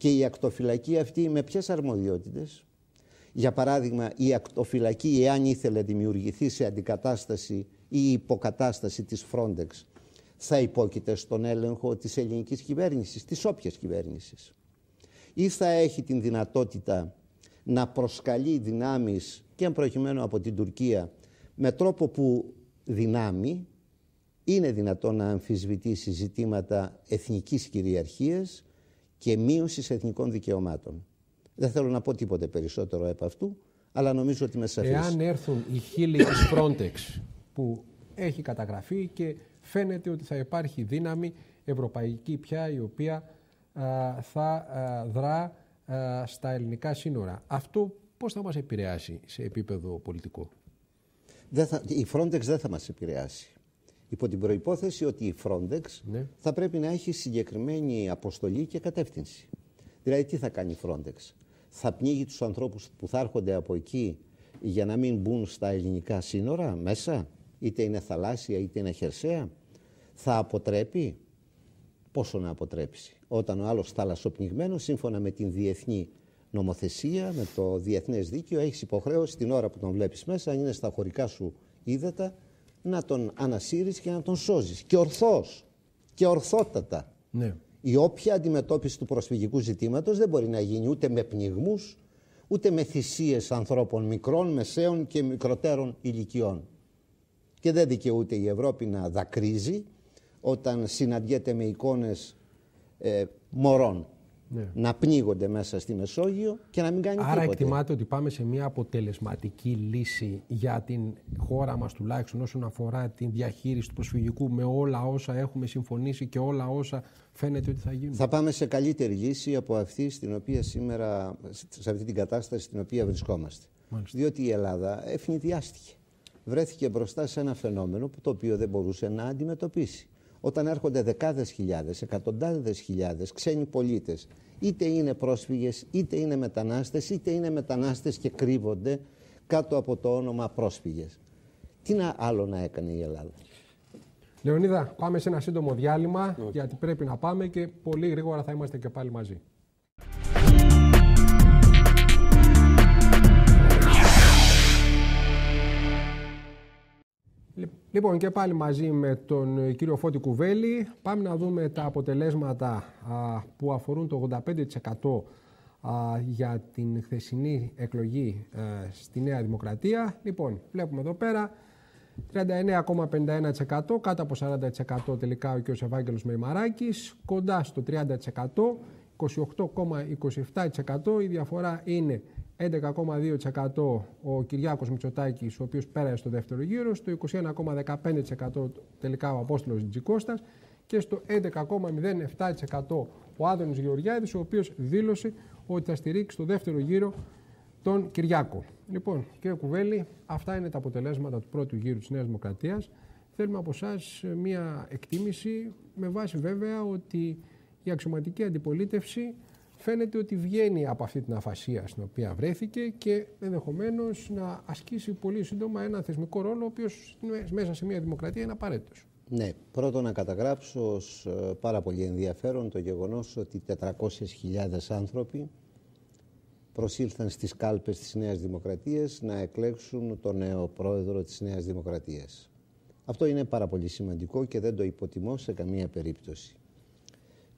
Και η ακτοφυλακή αυτή με ποιες αρμοδιότητες. Για παράδειγμα, η ακτοφυλακή, εάν ήθελε δημιουργηθεί σε αντικατάσταση ή υποκατάσταση της Frontex, θα υπόκειται στον έλεγχο της ελληνικής κυβέρνησης, της όποιας κυβέρνησης. Ή θα έχει την δυνατότητα να προσκαλεί δυνάμεις και προκειμένου από την Τουρκία με τρόπο που δυνάμει είναι δυνατόν να αμφισβητήσει ζητήματα εθνικής κυριαρχίας και μείωσης εθνικών δικαιωμάτων. Δεν θέλω να πω τίποτε περισσότερο από αυτού, αλλά νομίζω ότι με σαφής. Εάν έρθουν οι χείλοι της Frontex που έχει καταγραφεί και φαίνεται ότι θα υπάρχει δύναμη ευρωπαϊκή πια η οποία θα δρά στα ελληνικά σύνορα. Αυτό πώς θα μας επηρεάσει σε επίπεδο πολιτικό. Δεν θα, η Frontex δεν θα μας επηρεάσει. Υπό την προϋπόθεση ότι η Frontex ναι. θα πρέπει να έχει συγκεκριμένη αποστολή και κατεύθυνση. Δηλαδή τι θα κάνει η Frontex. Θα πνίγει τους ανθρώπους που θα έρχονται από εκεί για να μην μπουν στα ελληνικά σύνορα μέσα, είτε είναι θαλάσσια είτε είναι χερσαία. Θα αποτρέπει, πόσο να αποτρέψει, όταν ο άλλος θαλασσοπνιγμένος σύμφωνα με την διεθνή νομοθεσία, με το διεθνές δίκαιο, έχεις υποχρέωση την ώρα που τον βλέπεις μέσα, αν είναι στα χωρικά σου ύδατα, να τον ανασύρεις και να τον σώζεις. Και ορθώς. Και ορθότατα. Ναι. Η όποια αντιμετώπιση του προσφυγικού ζητήματος δεν μπορεί να γίνει ούτε με πνιγμούς, ούτε με θυσίες ανθρώπων μικρών, μεσαίων και μικροτέρων ηλικιών. Και δεν δικαιούται η Ευρώπη να δακρύζει όταν συναντιέται με εικόνες ε, μωρών ναι. να πνίγονται μέσα στη Μεσόγειο και να μην κάνει Άρα τίποτε. Άρα εκτιμάται ότι πάμε σε μια αποτελεσματική λύση για την χώρα μας τουλάχιστον όσον αφορά την διαχείριση του προσφυγικού με όλα όσα έχουμε συμφωνήσει και όλα όσα φαίνεται ότι θα γίνουν. Θα πάμε σε καλύτερη λύση από αυτή στην οποία σήμερα, σε αυτή την κατάσταση στην οποία βρισκόμαστε. Διότι η Ελλάδα ευνηδιάστηκε. Βρέθηκε μπροστά σε ένα φαινόμενο που το οποίο δεν μπορούσε να αντιμετωπίσει όταν έρχονται δεκάδες χιλιάδες, εκατοντάδες χιλιάδες ξένοι πολίτες, είτε είναι πρόσφυγες, είτε είναι μετανάστες, είτε είναι μετανάστες και κρύβονται κάτω από το όνομα πρόσφυγες. Τι να άλλο να έκανε η Ελλάδα. Λεωνίδα, πάμε σε ένα σύντομο διάλειμμα, γιατί πρέπει να πάμε και πολύ γρήγορα θα είμαστε και πάλι μαζί. Λοιπόν και πάλι μαζί με τον ε, κύριο Φώτη Κουβέλη πάμε να δούμε τα αποτελέσματα που αφορούν το 85% για την χθεσινή εκλογή ε, στη Νέα Δημοκρατία. Λοιπόν, βλέπουμε εδώ πέρα 39,51% κάτω από 40% τελικά ο κ. Ευάγγελος Μεϊμαράκης, κοντά στο 30%, 28,27% η διαφορά είναι 11,2% ο Κυριάκος Μητσοτάκης ο οποίος πέρασε στο δεύτερο γύρο, στο 21,15% τελικά ο Απόστολος Τζικώστας και στο 11,07% ο Άδωνης Γεωργιάδης, ο οποίος δήλωσε ότι θα στηρίξει στο δεύτερο γύρο τον Κυριάκο. Λοιπόν, κύριε Κουβέλη, αυτά είναι τα αποτελέσματα του πρώτου γύρου της Νέας Δημοκρατίας. Θέλουμε από εσά μια εκτίμηση με βάση βέβαια ότι η αξιωματική αντιπολίτευση φαίνεται ότι βγαίνει από αυτή την αφασία στην οποία βρέθηκε και ενδεχομένως να ασκήσει πολύ σύντομα ένα θεσμικό ρόλο, ο οποίος μέσα σε μια δημοκρατία είναι απαραίτητος. Ναι, Πρώτον να καταγράψω ως ε, πάρα πολύ ενδιαφέρον το γεγονός ότι 400.000 άνθρωποι προσήλθαν στις κάλπες της Νέας Δημοκρατίας να εκλέξουν τον νέο πρόεδρο της Νέας Δημοκρατίας. Αυτό είναι πάρα πολύ σημαντικό και δεν το υποτιμώ σε καμία περίπτωση.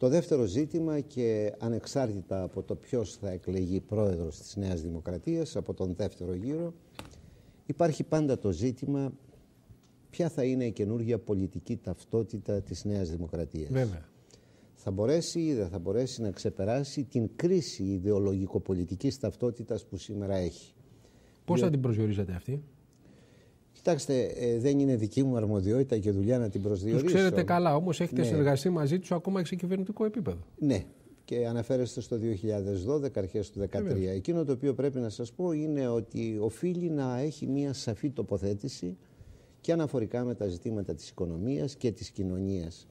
Το δεύτερο ζήτημα και ανεξάρτητα από το ποιος θα εκλεγεί πρόεδρος της Νέας Δημοκρατίας από τον δεύτερο γύρο υπάρχει πάντα το ζήτημα ποια θα είναι η καινούργια πολιτική ταυτότητα της Νέας Δημοκρατίας. Βέβαια. Θα μπορέσει ή δεν θα μπορέσει να ξεπεράσει την κρίση ιδεολογικοπολιτικής ταυτότητας που σήμερα έχει. Πώς θα την προσδιορίζετε αυτή? Κοιτάξτε, ε, δεν είναι δική μου αρμοδιότητα και δουλειά να την προσδιορίσω. Τους ξέρετε καλά, όμως έχετε ναι. συνεργαστεί μαζί τους ακόμα και σε κυβερνητικό επίπεδο. Ναι, και αναφέρεστε στο 2012, αρχές του 2013. Εκείνο το οποίο πρέπει να σας πω είναι ότι οφείλει να έχει μια σαφή τοποθέτηση και αναφορικά με τα ζητήματα της οικονομίας και της κοινωνίας.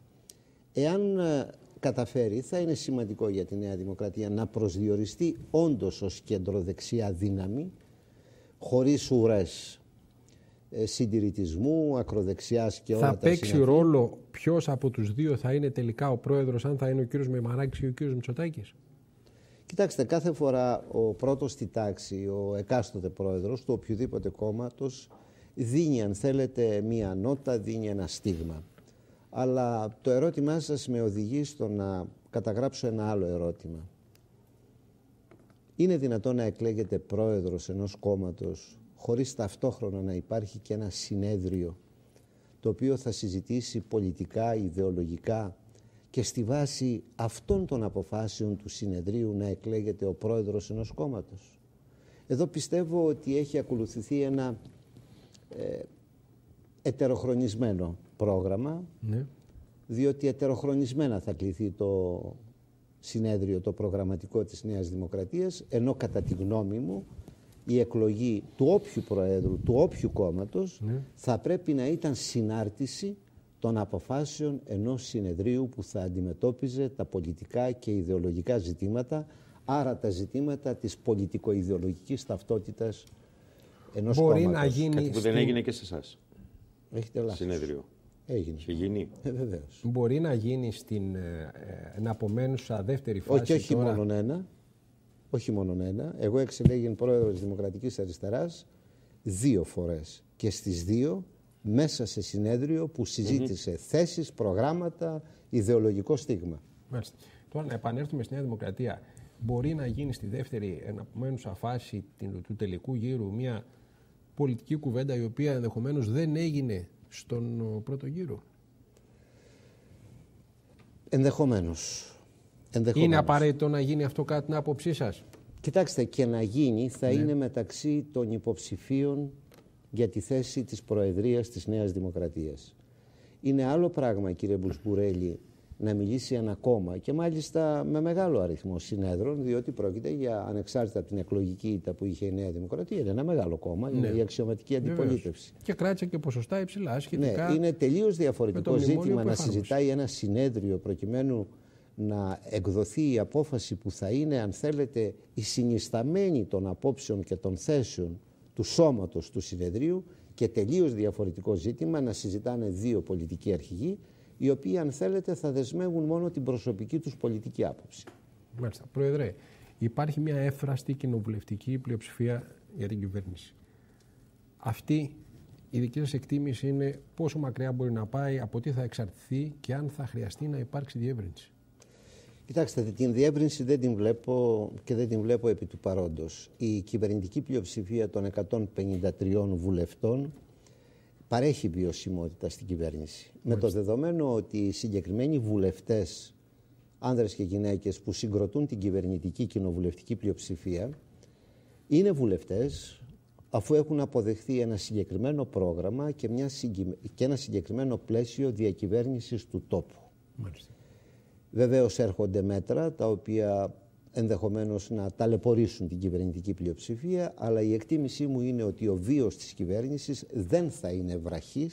Εάν ε, καταφέρει, θα είναι σημαντικό για τη Νέα Δημοκρατία να προσδιοριστεί όντως ως κεντροδεξιά δύναμη, χωρίς ουρές, ε, συντηρητισμού, ακροδεξιάς και όλα θα Θα παίξει ρόλο ποιος από τους δύο θα είναι τελικά ο πρόεδρος, αν θα είναι ο κύριος Μημαράκης ή ο κύριος Μητσοτάκης. Κοιτάξτε, κάθε φορά ο πρώτος στη τάξη, ο εκάστοτε πρόεδρος του οποιοδήποτε κόμματος δίνει αν θέλετε μία νότα, δίνει ένα στίγμα. Αλλά το ερώτημά σας με οδηγεί στο να καταγράψω ένα άλλο ερώτημα. Είναι δυνατόν να εκλέγεται πρόεδρος ενός κόμματος χωρίς ταυτόχρονα να υπάρχει και ένα συνέδριο το οποίο θα συζητήσει πολιτικά, ιδεολογικά και στη βάση αυτών των αποφάσεων του συνεδρίου να εκλέγεται ο πρόεδρος ενός κόμματος. Εδώ πιστεύω ότι έχει ακολουθηθεί ένα ε, ετεροχρονισμένο πρόγραμμα ναι. διότι ετεροχρονισμένα θα κληθεί το συνέδριο το προγραμματικό της Νέας Δημοκρατίας ενώ κατά τη γνώμη μου η εκλογή του όποιου Προέδρου, του όποιου κόμματος, ναι. θα πρέπει να ήταν συνάρτηση των αποφάσεων ενός συνεδρίου που θα αντιμετώπιζε τα πολιτικά και ιδεολογικά ζητήματα, άρα τα ζητήματα της πολιτικο-ιδεολογικής ταυτότητας ενός Μπορεί κόμματος. να γίνει... Κάτι που δεν έγινε και σε εσάς. Έχετε λάθος. Συνεδρίο. Έγινε. Και γίνει. Ε, Μπορεί να γίνει στην ε, ε απομένουσα δεύτερη φάση. Όχι, όχι μόνο ένα όχι μόνο ένα. Εγώ εξελέγην πρόεδρος της Δημοκρατικής Αριστεράς δύο φορές. Και στις δύο μέσα σε συνέδριο που συζήτησε mm θέσεις, προγράμματα, ιδεολογικό στίγμα. Μάλιστα. Τώρα να επανέλθουμε στη Νέα Δημοκρατία. Μπορεί να γίνει στη δεύτερη εναπομένουσα φάση του τελικού γύρου μια πολιτική κουβέντα η οποία ενδεχομένως δεν έγινε στον ε, πρώτο γύρο. Ενδεχομένως. Είναι απαραίτητο να γίνει αυτό κάτι την άποψή σας. Κοιτάξτε, και να γίνει θα ναι. είναι μεταξύ των υποψηφίων για τη θέση της Προεδρίας της Νέας Δημοκρατίας. Είναι άλλο πράγμα, κύριε Μπουσμπουρέλη, να μιλήσει ένα κόμμα και μάλιστα με μεγάλο αριθμό συνέδρων, διότι πρόκειται για ανεξάρτητα από την εκλογική ήττα που είχε η Νέα Δημοκρατία. Είναι ένα μεγάλο κόμμα, ναι. είναι η αξιωματική αντιπολίτευση. Και κράτησε και ποσοστά υψηλά ναι, σχετικά. Ναι, είναι τελείως διαφορετικό ζήτημα να συζητάει ένα συνέδριο προκειμένου να εκδοθεί η απόφαση που θα είναι, αν θέλετε, η συνισταμένη των απόψεων και των θέσεων του σώματος του συνεδρίου και τελείως διαφορετικό ζήτημα να συζητάνε δύο πολιτικοί αρχηγοί οι οποίοι αν θέλετε θα δεσμεύουν μόνο την προσωπική τους πολιτική άποψη. Μάλιστα. Πρόεδρε, υπάρχει μια έφραστη κοινοβουλευτική πλειοψηφία για την κυβέρνηση. Αυτή η δική σας εκτίμηση είναι πόσο μακριά μπορεί να πάει, από τι θα εξαρτηθεί και αν θα χρειαστεί να υπάρξει διεύρυνση. Κοιτάξτε, την διεύρυνση δεν την βλέπω και δεν την βλέπω επί του παρόντος. Η κυβερνητική πλειοψηφία των 153 βουλευτών παρέχει βιωσιμότητα στην κυβέρνηση. Με το δεδομένο ότι οι συγκεκριμένοι βουλευτές, άνδρες και γυναίκες που συγκροτούν την κυβερνητική κοινοβουλευτική πλειοψηφία, είναι βουλευτές αφού έχουν αποδεχθεί ένα συγκεκριμένο πρόγραμμα και, μια ένα συγκεκριμένο πλαίσιο διακυβέρνησης του τόπου. Βεβαίως έρχονται μέτρα τα οποία ενδεχομένως να ταλαιπωρήσουν την κυβερνητική πλειοψηφία, αλλά η εκτίμησή μου είναι ότι ο βίος της κυβέρνησης δεν θα είναι βραχής.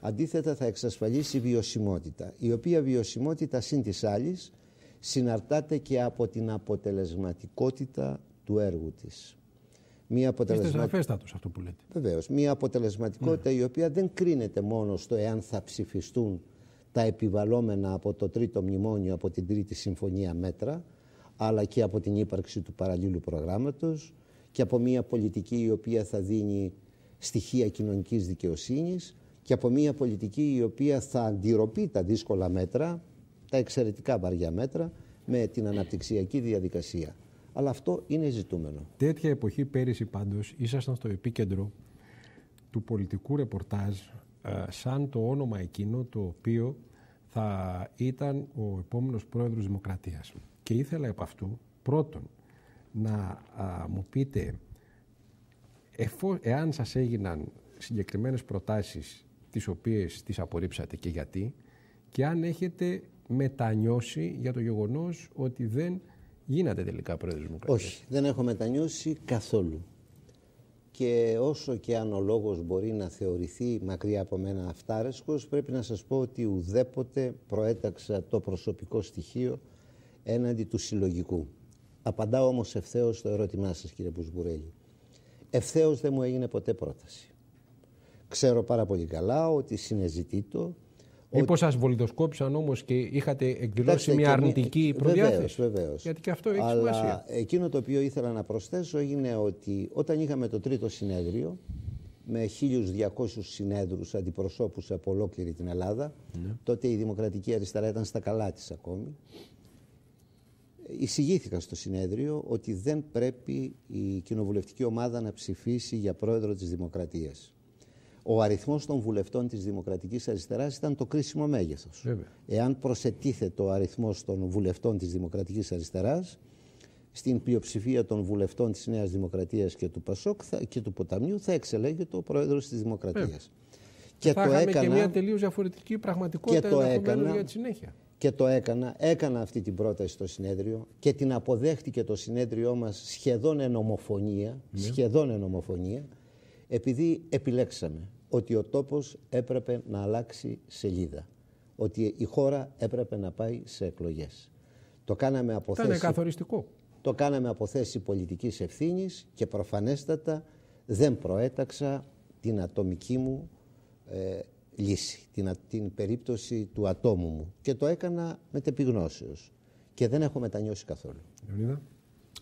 αντίθετα θα εξασφαλίσει βιωσιμότητα, η οποία βιωσιμότητα συν της άλλης, συναρτάται και από την αποτελεσματικότητα του έργου της. Μία αποτελεσματικότητα. αυτό που λέτε. Βεβαίως. Μία αποτελεσματικότητα ναι. η οποία δεν κρίνεται μόνο στο εάν θα ψηφιστούν τα επιβαλόμενα από το τρίτο μνημόνιο, από την τρίτη συμφωνία μέτρα, αλλά και από την ύπαρξη του παραλλήλου προγράμματος και από μια πολιτική η οποία θα δίνει στοιχεία κοινωνικής δικαιοσύνης και από μια πολιτική η οποία θα αντιρροπεί τα δύσκολα μέτρα, τα εξαιρετικά βαριά μέτρα, με την αναπτυξιακή διαδικασία. Αλλά αυτό είναι ζητούμενο. Τέτοια εποχή πέρυσι πάντως ήσασταν στο επίκεντρο του πολιτικού ρεπορτάζ ε, σαν το όνομα εκείνο το οποίο θα ήταν ο επόμενος πρόεδρος Δημοκρατίας. Και ήθελα από αυτού πρώτον να μου πείτε εφο, εάν σας έγιναν συγκεκριμένες προτάσεις τις οποίες τις απορρίψατε και γιατί και αν έχετε μετανιώσει για το γεγονός ότι δεν γίνατε τελικά πρόεδρος Δημοκρατίας. Όχι, δεν έχω μετανιώσει καθόλου και όσο και αν ο λόγος μπορεί να θεωρηθεί μακριά από μένα αυτάρεσκος, πρέπει να σας πω ότι ουδέποτε προέταξα το προσωπικό στοιχείο έναντι του συλλογικού. Απαντάω όμως ευθέως στο ερώτημά σας κύριε Πουσμπουρέλη. Ευθέως δεν μου έγινε ποτέ πρόταση. Ξέρω πάρα πολύ καλά ότι συνεζητήτω Μήπως σας βολιδοσκόπησαν όμως και είχατε εκδηλώσει μια αρνητική προδιάθεση. Βεβαίω. Γιατί και αυτό έχει Αλλά Εκείνο το οποίο ήθελα να προσθέσω είναι ότι όταν είχαμε το τρίτο συνέδριο με 1.200 συνέδρους αντιπροσώπους από ολόκληρη την Ελλάδα. Ναι. Τότε η Δημοκρατική Αριστερά ήταν στα καλά της ακόμη. εισηγήθηκαν στο συνέδριο ότι δεν πρέπει η κοινοβουλευτική ομάδα να ψηφίσει για πρόεδρο της Δημοκρατίας ο αριθμός των βουλευτών της δημοκρατικής αριστεράς ήταν το κρίσιμο μέγεθος. Εάν προσετίθεται ο αριθμός των βουλευτών της δημοκρατικής αριστεράς στην πλειοψηφία των βουλευτών της Νέας Δημοκρατίας και του Πασόκ και του Ποταμιού θα εξελέγεται ο Πρόεδρος της Δημοκρατίας. Και θα το έκανα, και μια τελείως διαφορετική πραγματικότητα και το έκανα, για της συνέχεια. Και το έκανα, έκανα αυτή την πρόταση στο συνέδριο και την αποδέχτηκε το συνέδριό μας σχεδόν εν ναι. σχεδόν εν επειδή επιλέξαμε ότι ο τόπος έπρεπε να αλλάξει σελίδα, ότι η χώρα έπρεπε να πάει σε εκλογές. Το κάναμε από θέση, καθοριστικό. Το κάναμε από πολιτικής ευθύνης και προφανέστατα δεν προέταξα την ατομική μου ε, λύση, την, την περίπτωση του ατόμου μου. Και το έκανα με τεπιγνώσεως. Και δεν έχω μετανιώσει καθόλου.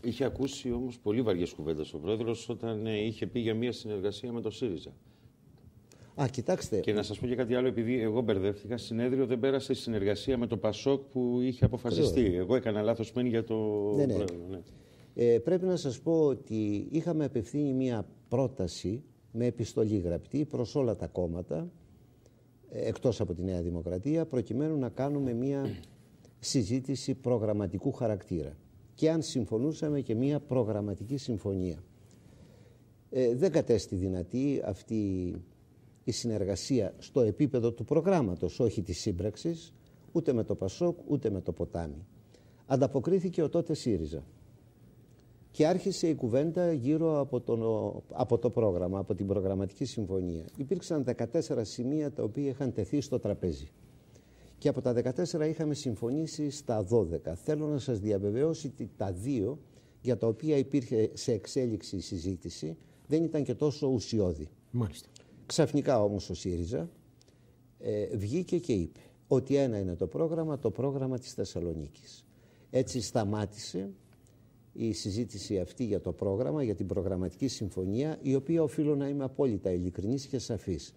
Είχε ακούσει όμως πολύ βαριές κουβέντες ο πρόεδρος όταν ε, είχε πει για μια συνεργασία με το ΣΥΡΙΖΑ. Α, κοιτάξτε. Και να σας πω και κάτι άλλο, επειδή εγώ μπερδεύτηκα. Συνέδριο δεν πέρασε η συνεργασία με το ΠΑΣΟΚ που είχε αποφασιστεί. Εγώ έκανα λάθος μεν για το. Ναι, ναι. Πρόεδρο, ναι. Ε, πρέπει να σας πω ότι είχαμε απευθύνει μια πρόταση με επιστολή γραπτή προς όλα τα κόμματα ε, εκτός από τη Νέα Δημοκρατία προκειμένου να κάνουμε μια συζήτηση προγραμματικού χαρακτήρα και αν συμφωνούσαμε και μία προγραμματική συμφωνία. Ε, δεν κατέστη δυνατή αυτή η συνεργασία στο επίπεδο του προγράμματος, όχι της σύμπραξης, ούτε με το Πασόκ, ούτε με το ποτάμι. Ανταποκρίθηκε ο τότε ΣΥΡΙΖΑ. Και άρχισε η κουβέντα γύρω από, τον, από το πρόγραμμα, από την προγραμματική συμφωνία. Υπήρξαν 14 σημεία τα οποία είχαν τεθεί στο τραπέζι. Και από τα 14 είχαμε συμφωνήσει στα 12. Θέλω να σας διαβεβαιώσω ότι τα δύο για τα οποία υπήρχε σε εξέλιξη η συζήτηση δεν ήταν και τόσο ουσιώδη. Μάλιστα. Ξαφνικά όμως ο ΣΥΡΙΖΑ ε, βγήκε και είπε ότι ένα είναι το πρόγραμμα, το πρόγραμμα της Θεσσαλονίκης. Έτσι σταμάτησε η συζήτηση αυτή για το πρόγραμμα, για την προγραμματική συμφωνία, η οποία οφείλω να είμαι απόλυτα ειλικρινής και σαφής.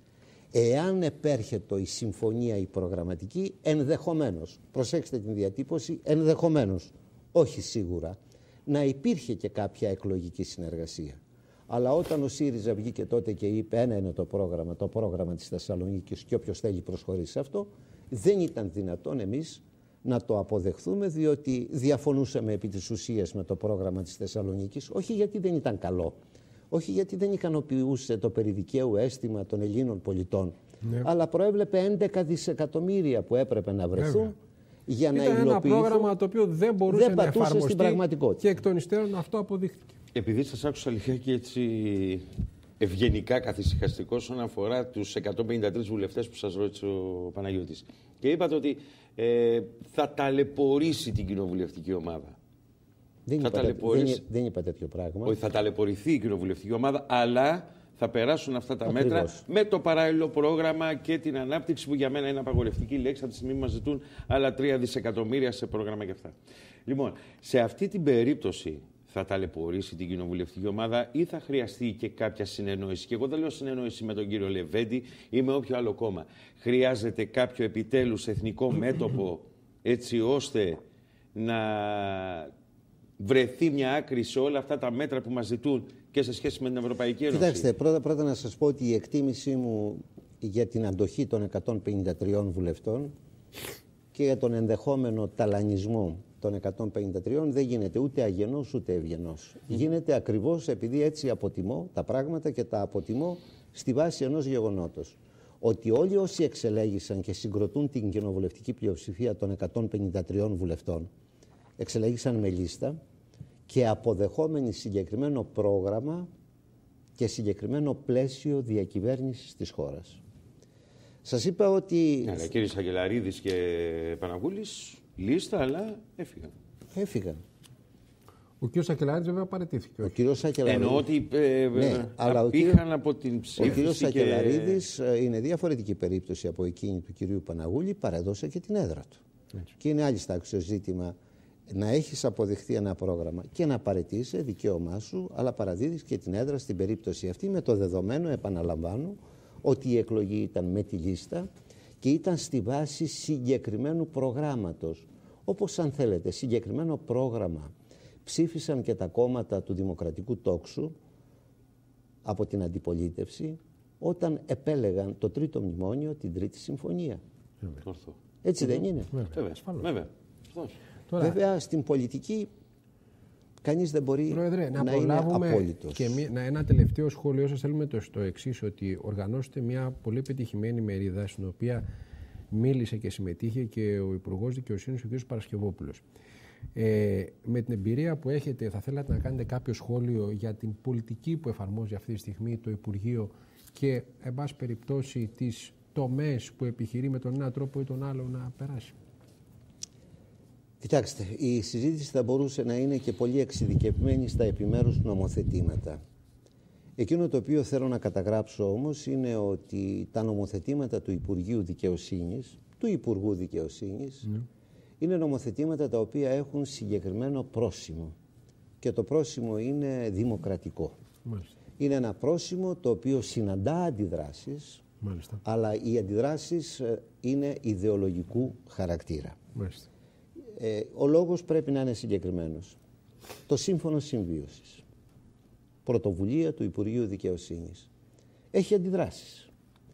Εάν επέρχεται η συμφωνία η προγραμματική, ενδεχομένως, προσέξτε την διατύπωση, ενδεχομένως, όχι σίγουρα, να υπήρχε και κάποια εκλογική συνεργασία. Αλλά όταν ο ΣΥΡΙΖΑ βγήκε τότε και είπε ένα είναι το πρόγραμμα, το πρόγραμμα της Θεσσαλονίκης και όποιος θέλει προσχωρήσει σε αυτό, δεν ήταν δυνατόν εμείς να το αποδεχθούμε διότι διαφωνούσαμε επί της ουσίας με το πρόγραμμα της Θεσσαλονίκης, όχι γιατί δεν ήταν καλό, όχι γιατί δεν ικανοποιούσε το περιδικαίου αίσθημα των Ελλήνων πολιτών, ναι. αλλά προέβλεπε 11 δισεκατομμύρια που έπρεπε να βρεθούν. Για Ήταν να υλοποιηθούν. ένα πρόγραμμα το οποίο δεν μπορούσε να εφαρμοστεί στην πραγματικότητα. και εκ των υστέρων αυτό αποδείχθηκε. Επειδή σας άκουσα και έτσι ευγενικά καθησυχαστικό όσον αφορά τους 153 βουλευτές που σας ρώτησε ο Παναγιώτης. Και είπατε ότι ε, θα ταλαιπωρήσει την κοινοβουλευτική ομάδα. Δεν, θα είπα, δεν, δεν είπα τέτοιο πράγμα. ότι θα ταλαιπωρηθεί η κοινοβουλευτική ομάδα, αλλά θα περάσουν αυτά τα Ακριβώς. μέτρα με το παράλληλο πρόγραμμα και την ανάπτυξη που για μένα είναι απαγορευτική λέξη. Από τη στιγμή μας ζητούν άλλα τρία δισεκατομμύρια σε πρόγραμμα και αυτά. Λοιπόν, σε αυτή την περίπτωση θα ταλαιπωρήσει την κοινοβουλευτική ομάδα ή θα χρειαστεί και κάποια συνεννόηση. Και εγώ δεν λέω συνεννόηση με τον κύριο Λεβέντη ή με όποιο άλλο κόμμα. Χρειάζεται κάποιο επιτέλους εθνικό μέτωπο έτσι ώστε να βρεθεί μια άκρη σε όλα αυτά τα μέτρα που μας ζητούν και σε σχέση με την Ευρωπαϊκή Ένωση. Κοιτάξτε, πρώτα, πρώτα να σας πω ότι η εκτίμησή μου για την αντοχή των 153 βουλευτών και για τον ενδεχόμενο ταλανισμό των 153 δεν γίνεται ούτε αγενο ούτε ευγενο Γίνεται ακριβω επειδή έτσι αποτιμώ τα πράγματα και τα αποτιμώ στη βάση ενο γεγονότος. Ότι όλοι όσοι εξελέγησαν και συγκροτούν την κοινοβουλευτική πλειοψηφία των 153 βουλευτών εξελέγησαν με λίστα και αποδεχόμενοι συγκεκριμένο πρόγραμμα και συγκεκριμένο πλαίσιο διακυβέρνησης της χώρας. Σας είπα ότι... Ναι, αλλά κύριε και Παναγούλης, λίστα, αλλά έφυγαν. Έφυγαν. Ο κύριος Σακελάρη βέβαια παραιτήθηκε. Ο κύριος Σακελάρη. Εννοώ ότι ε, ναι, ε, αλλά κύριο... από την ψήφιση. Ο κύριος Σακελαρίδη ε, είναι διαφορετική περίπτωση από εκείνη του κυρίου Παναγούλη, παρέδωσε και την έδρα του. Και είναι άλλη στάξιο ζήτημα να έχεις αποδειχθεί ένα πρόγραμμα και να παρετήσει ε, δικαίωμά σου, αλλά παραδίδεις και την έδρα στην περίπτωση αυτή με το δεδομένο, επαναλαμβάνω, ότι η εκλογή ήταν με τη λίστα και ήταν στη βάση συγκεκριμένου προγράμματος. Όπως αν θέλετε, συγκεκριμένο πρόγραμμα ψήφισαν και τα κόμματα του Δημοκρατικού Τόξου από την αντιπολίτευση όταν επέλεγαν το Τρίτο Μνημόνιο, την Τρίτη Συμφωνία. Έτσι δεν είναι. Βέβαια. Βέβαια. Βέβαια στην πολιτική κανείς δεν μπορεί Προεδρέ, να, να είναι απόλυτος. Και μία, ένα τελευταίο σχόλιο σας θέλουμε το, στο εξής ότι οργανώσετε μια πολύ πετυχημένη μερίδα στην οποία μίλησε και συμμετείχε και ο Υπουργός Δικαιοσύνης ο κ. Παρασκευόπουλος. Ε, με την εμπειρία που έχετε θα θέλατε να κάνετε κάποιο σχόλιο για την πολιτική που εφαρμόζει αυτή τη στιγμή το Υπουργείο και εν πάση περιπτώσει τις τομές που επιχειρεί με τον ένα τρόπο ή τον άλλο να περάσει. Κοιτάξτε, η συζήτηση θα μπορούσε να είναι και πολύ εξειδικευμένη στα επιμέρους νομοθετήματα. Εκείνο το οποίο θέλω να καταγράψω όμως είναι ότι τα νομοθετήματα του Υπουργείου Δικαιοσύνης, του Υπουργού Δικαιοσύνης, ναι. είναι νομοθετήματα τα οποία έχουν συγκεκριμένο πρόσημο. Και το πρόσημο είναι δημοκρατικό. Είναι ένα πρόσημο το οποίο συναντά αντιδράσεις, αλλά οι αντιδράσεις ε, είναι ιδεολογικού χαρακτήρα ε, ο λόγος πρέπει να είναι συγκεκριμένος. Το σύμφωνο συμβίωσης, πρωτοβουλία του Υπουργείου Δικαιοσύνης, έχει αντιδράσεις.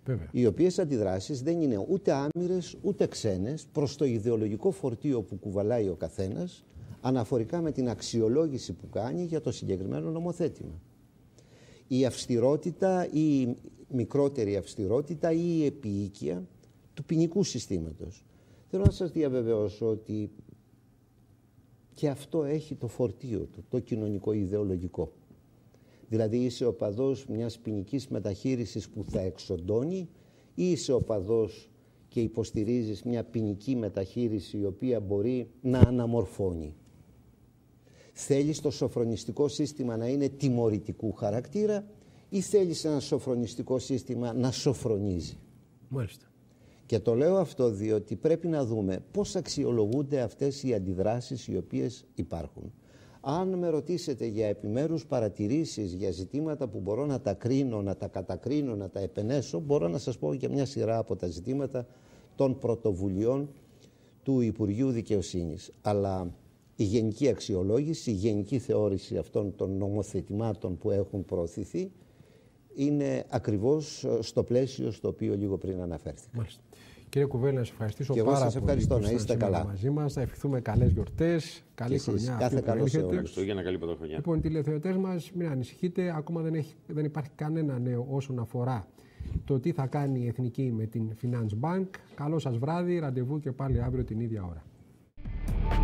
Βέβαια. Οι οποίες αντιδράσεις δεν είναι ούτε άμυρες ούτε ξένες προς το ιδεολογικό φορτίο που κουβαλάει ο καθένας αναφορικά με την αξιολόγηση που κάνει για το συγκεκριμένο νομοθέτημα. Η αυστηρότητα ή η μικρότερη αυστηρότητα ή η επίοικια του ποινικού συστήματος. Θέλω να σας διαβεβαιώσω ότι και αυτό έχει το φορτίο του, το κοινωνικό ιδεολογικό. Δηλαδή είσαι παδός μιας ποινικής μεταχείρισης που θα εξοντώνει ή είσαι οπαδός και υποστηρίζεις μια ποινική μεταχείριση η οποία μπορεί να αναμορφώνει. Θέλεις το σοφρονιστικό σύστημα να είναι τιμωρητικού χαρακτήρα ή θέλεις ένα σοφρονιστικό σύστημα να σοφρονίζει. Μάλιστα. Και το λέω αυτό διότι πρέπει να δούμε πώς αξιολογούνται αυτές οι αντιδράσεις οι οποίες υπάρχουν. Αν με ρωτήσετε για επιμέρους παρατηρήσεις, για ζητήματα που μπορώ να τα κρίνω, να τα κατακρίνω, να τα επενέσω, μπορώ να σας πω και μια σειρά από τα ζητήματα των πρωτοβουλειών του Υπουργείου Δικαιοσύνης. Αλλά η γενική αξιολόγηση, η γενική θεώρηση αυτών των νομοθετημάτων που έχουν προωθηθεί είναι ακριβώς στο πλαίσιο στο οποίο λίγο πριν αναφέρθηκα. Μάλιστα. Κύριε να σα ευχαριστήσω και πάρα σας πολύ. Ευχαριστώ, να είστε καλά. Μαζί μας, θα ευχηθούμε καλές γιορτές. Καλή και χρονιά. Κάθε καλό σε καλή πρωτοχρονιά. Λοιπόν, οι τηλεθεωτέ μας, μην ανησυχείτε, ακόμα δεν, έχει, δεν υπάρχει κανένα νέο όσον αφορά το τι θα κάνει η Εθνική με την Finance Bank. Καλό σας βράδυ, ραντεβού και πάλι αύριο την ίδια ώρα.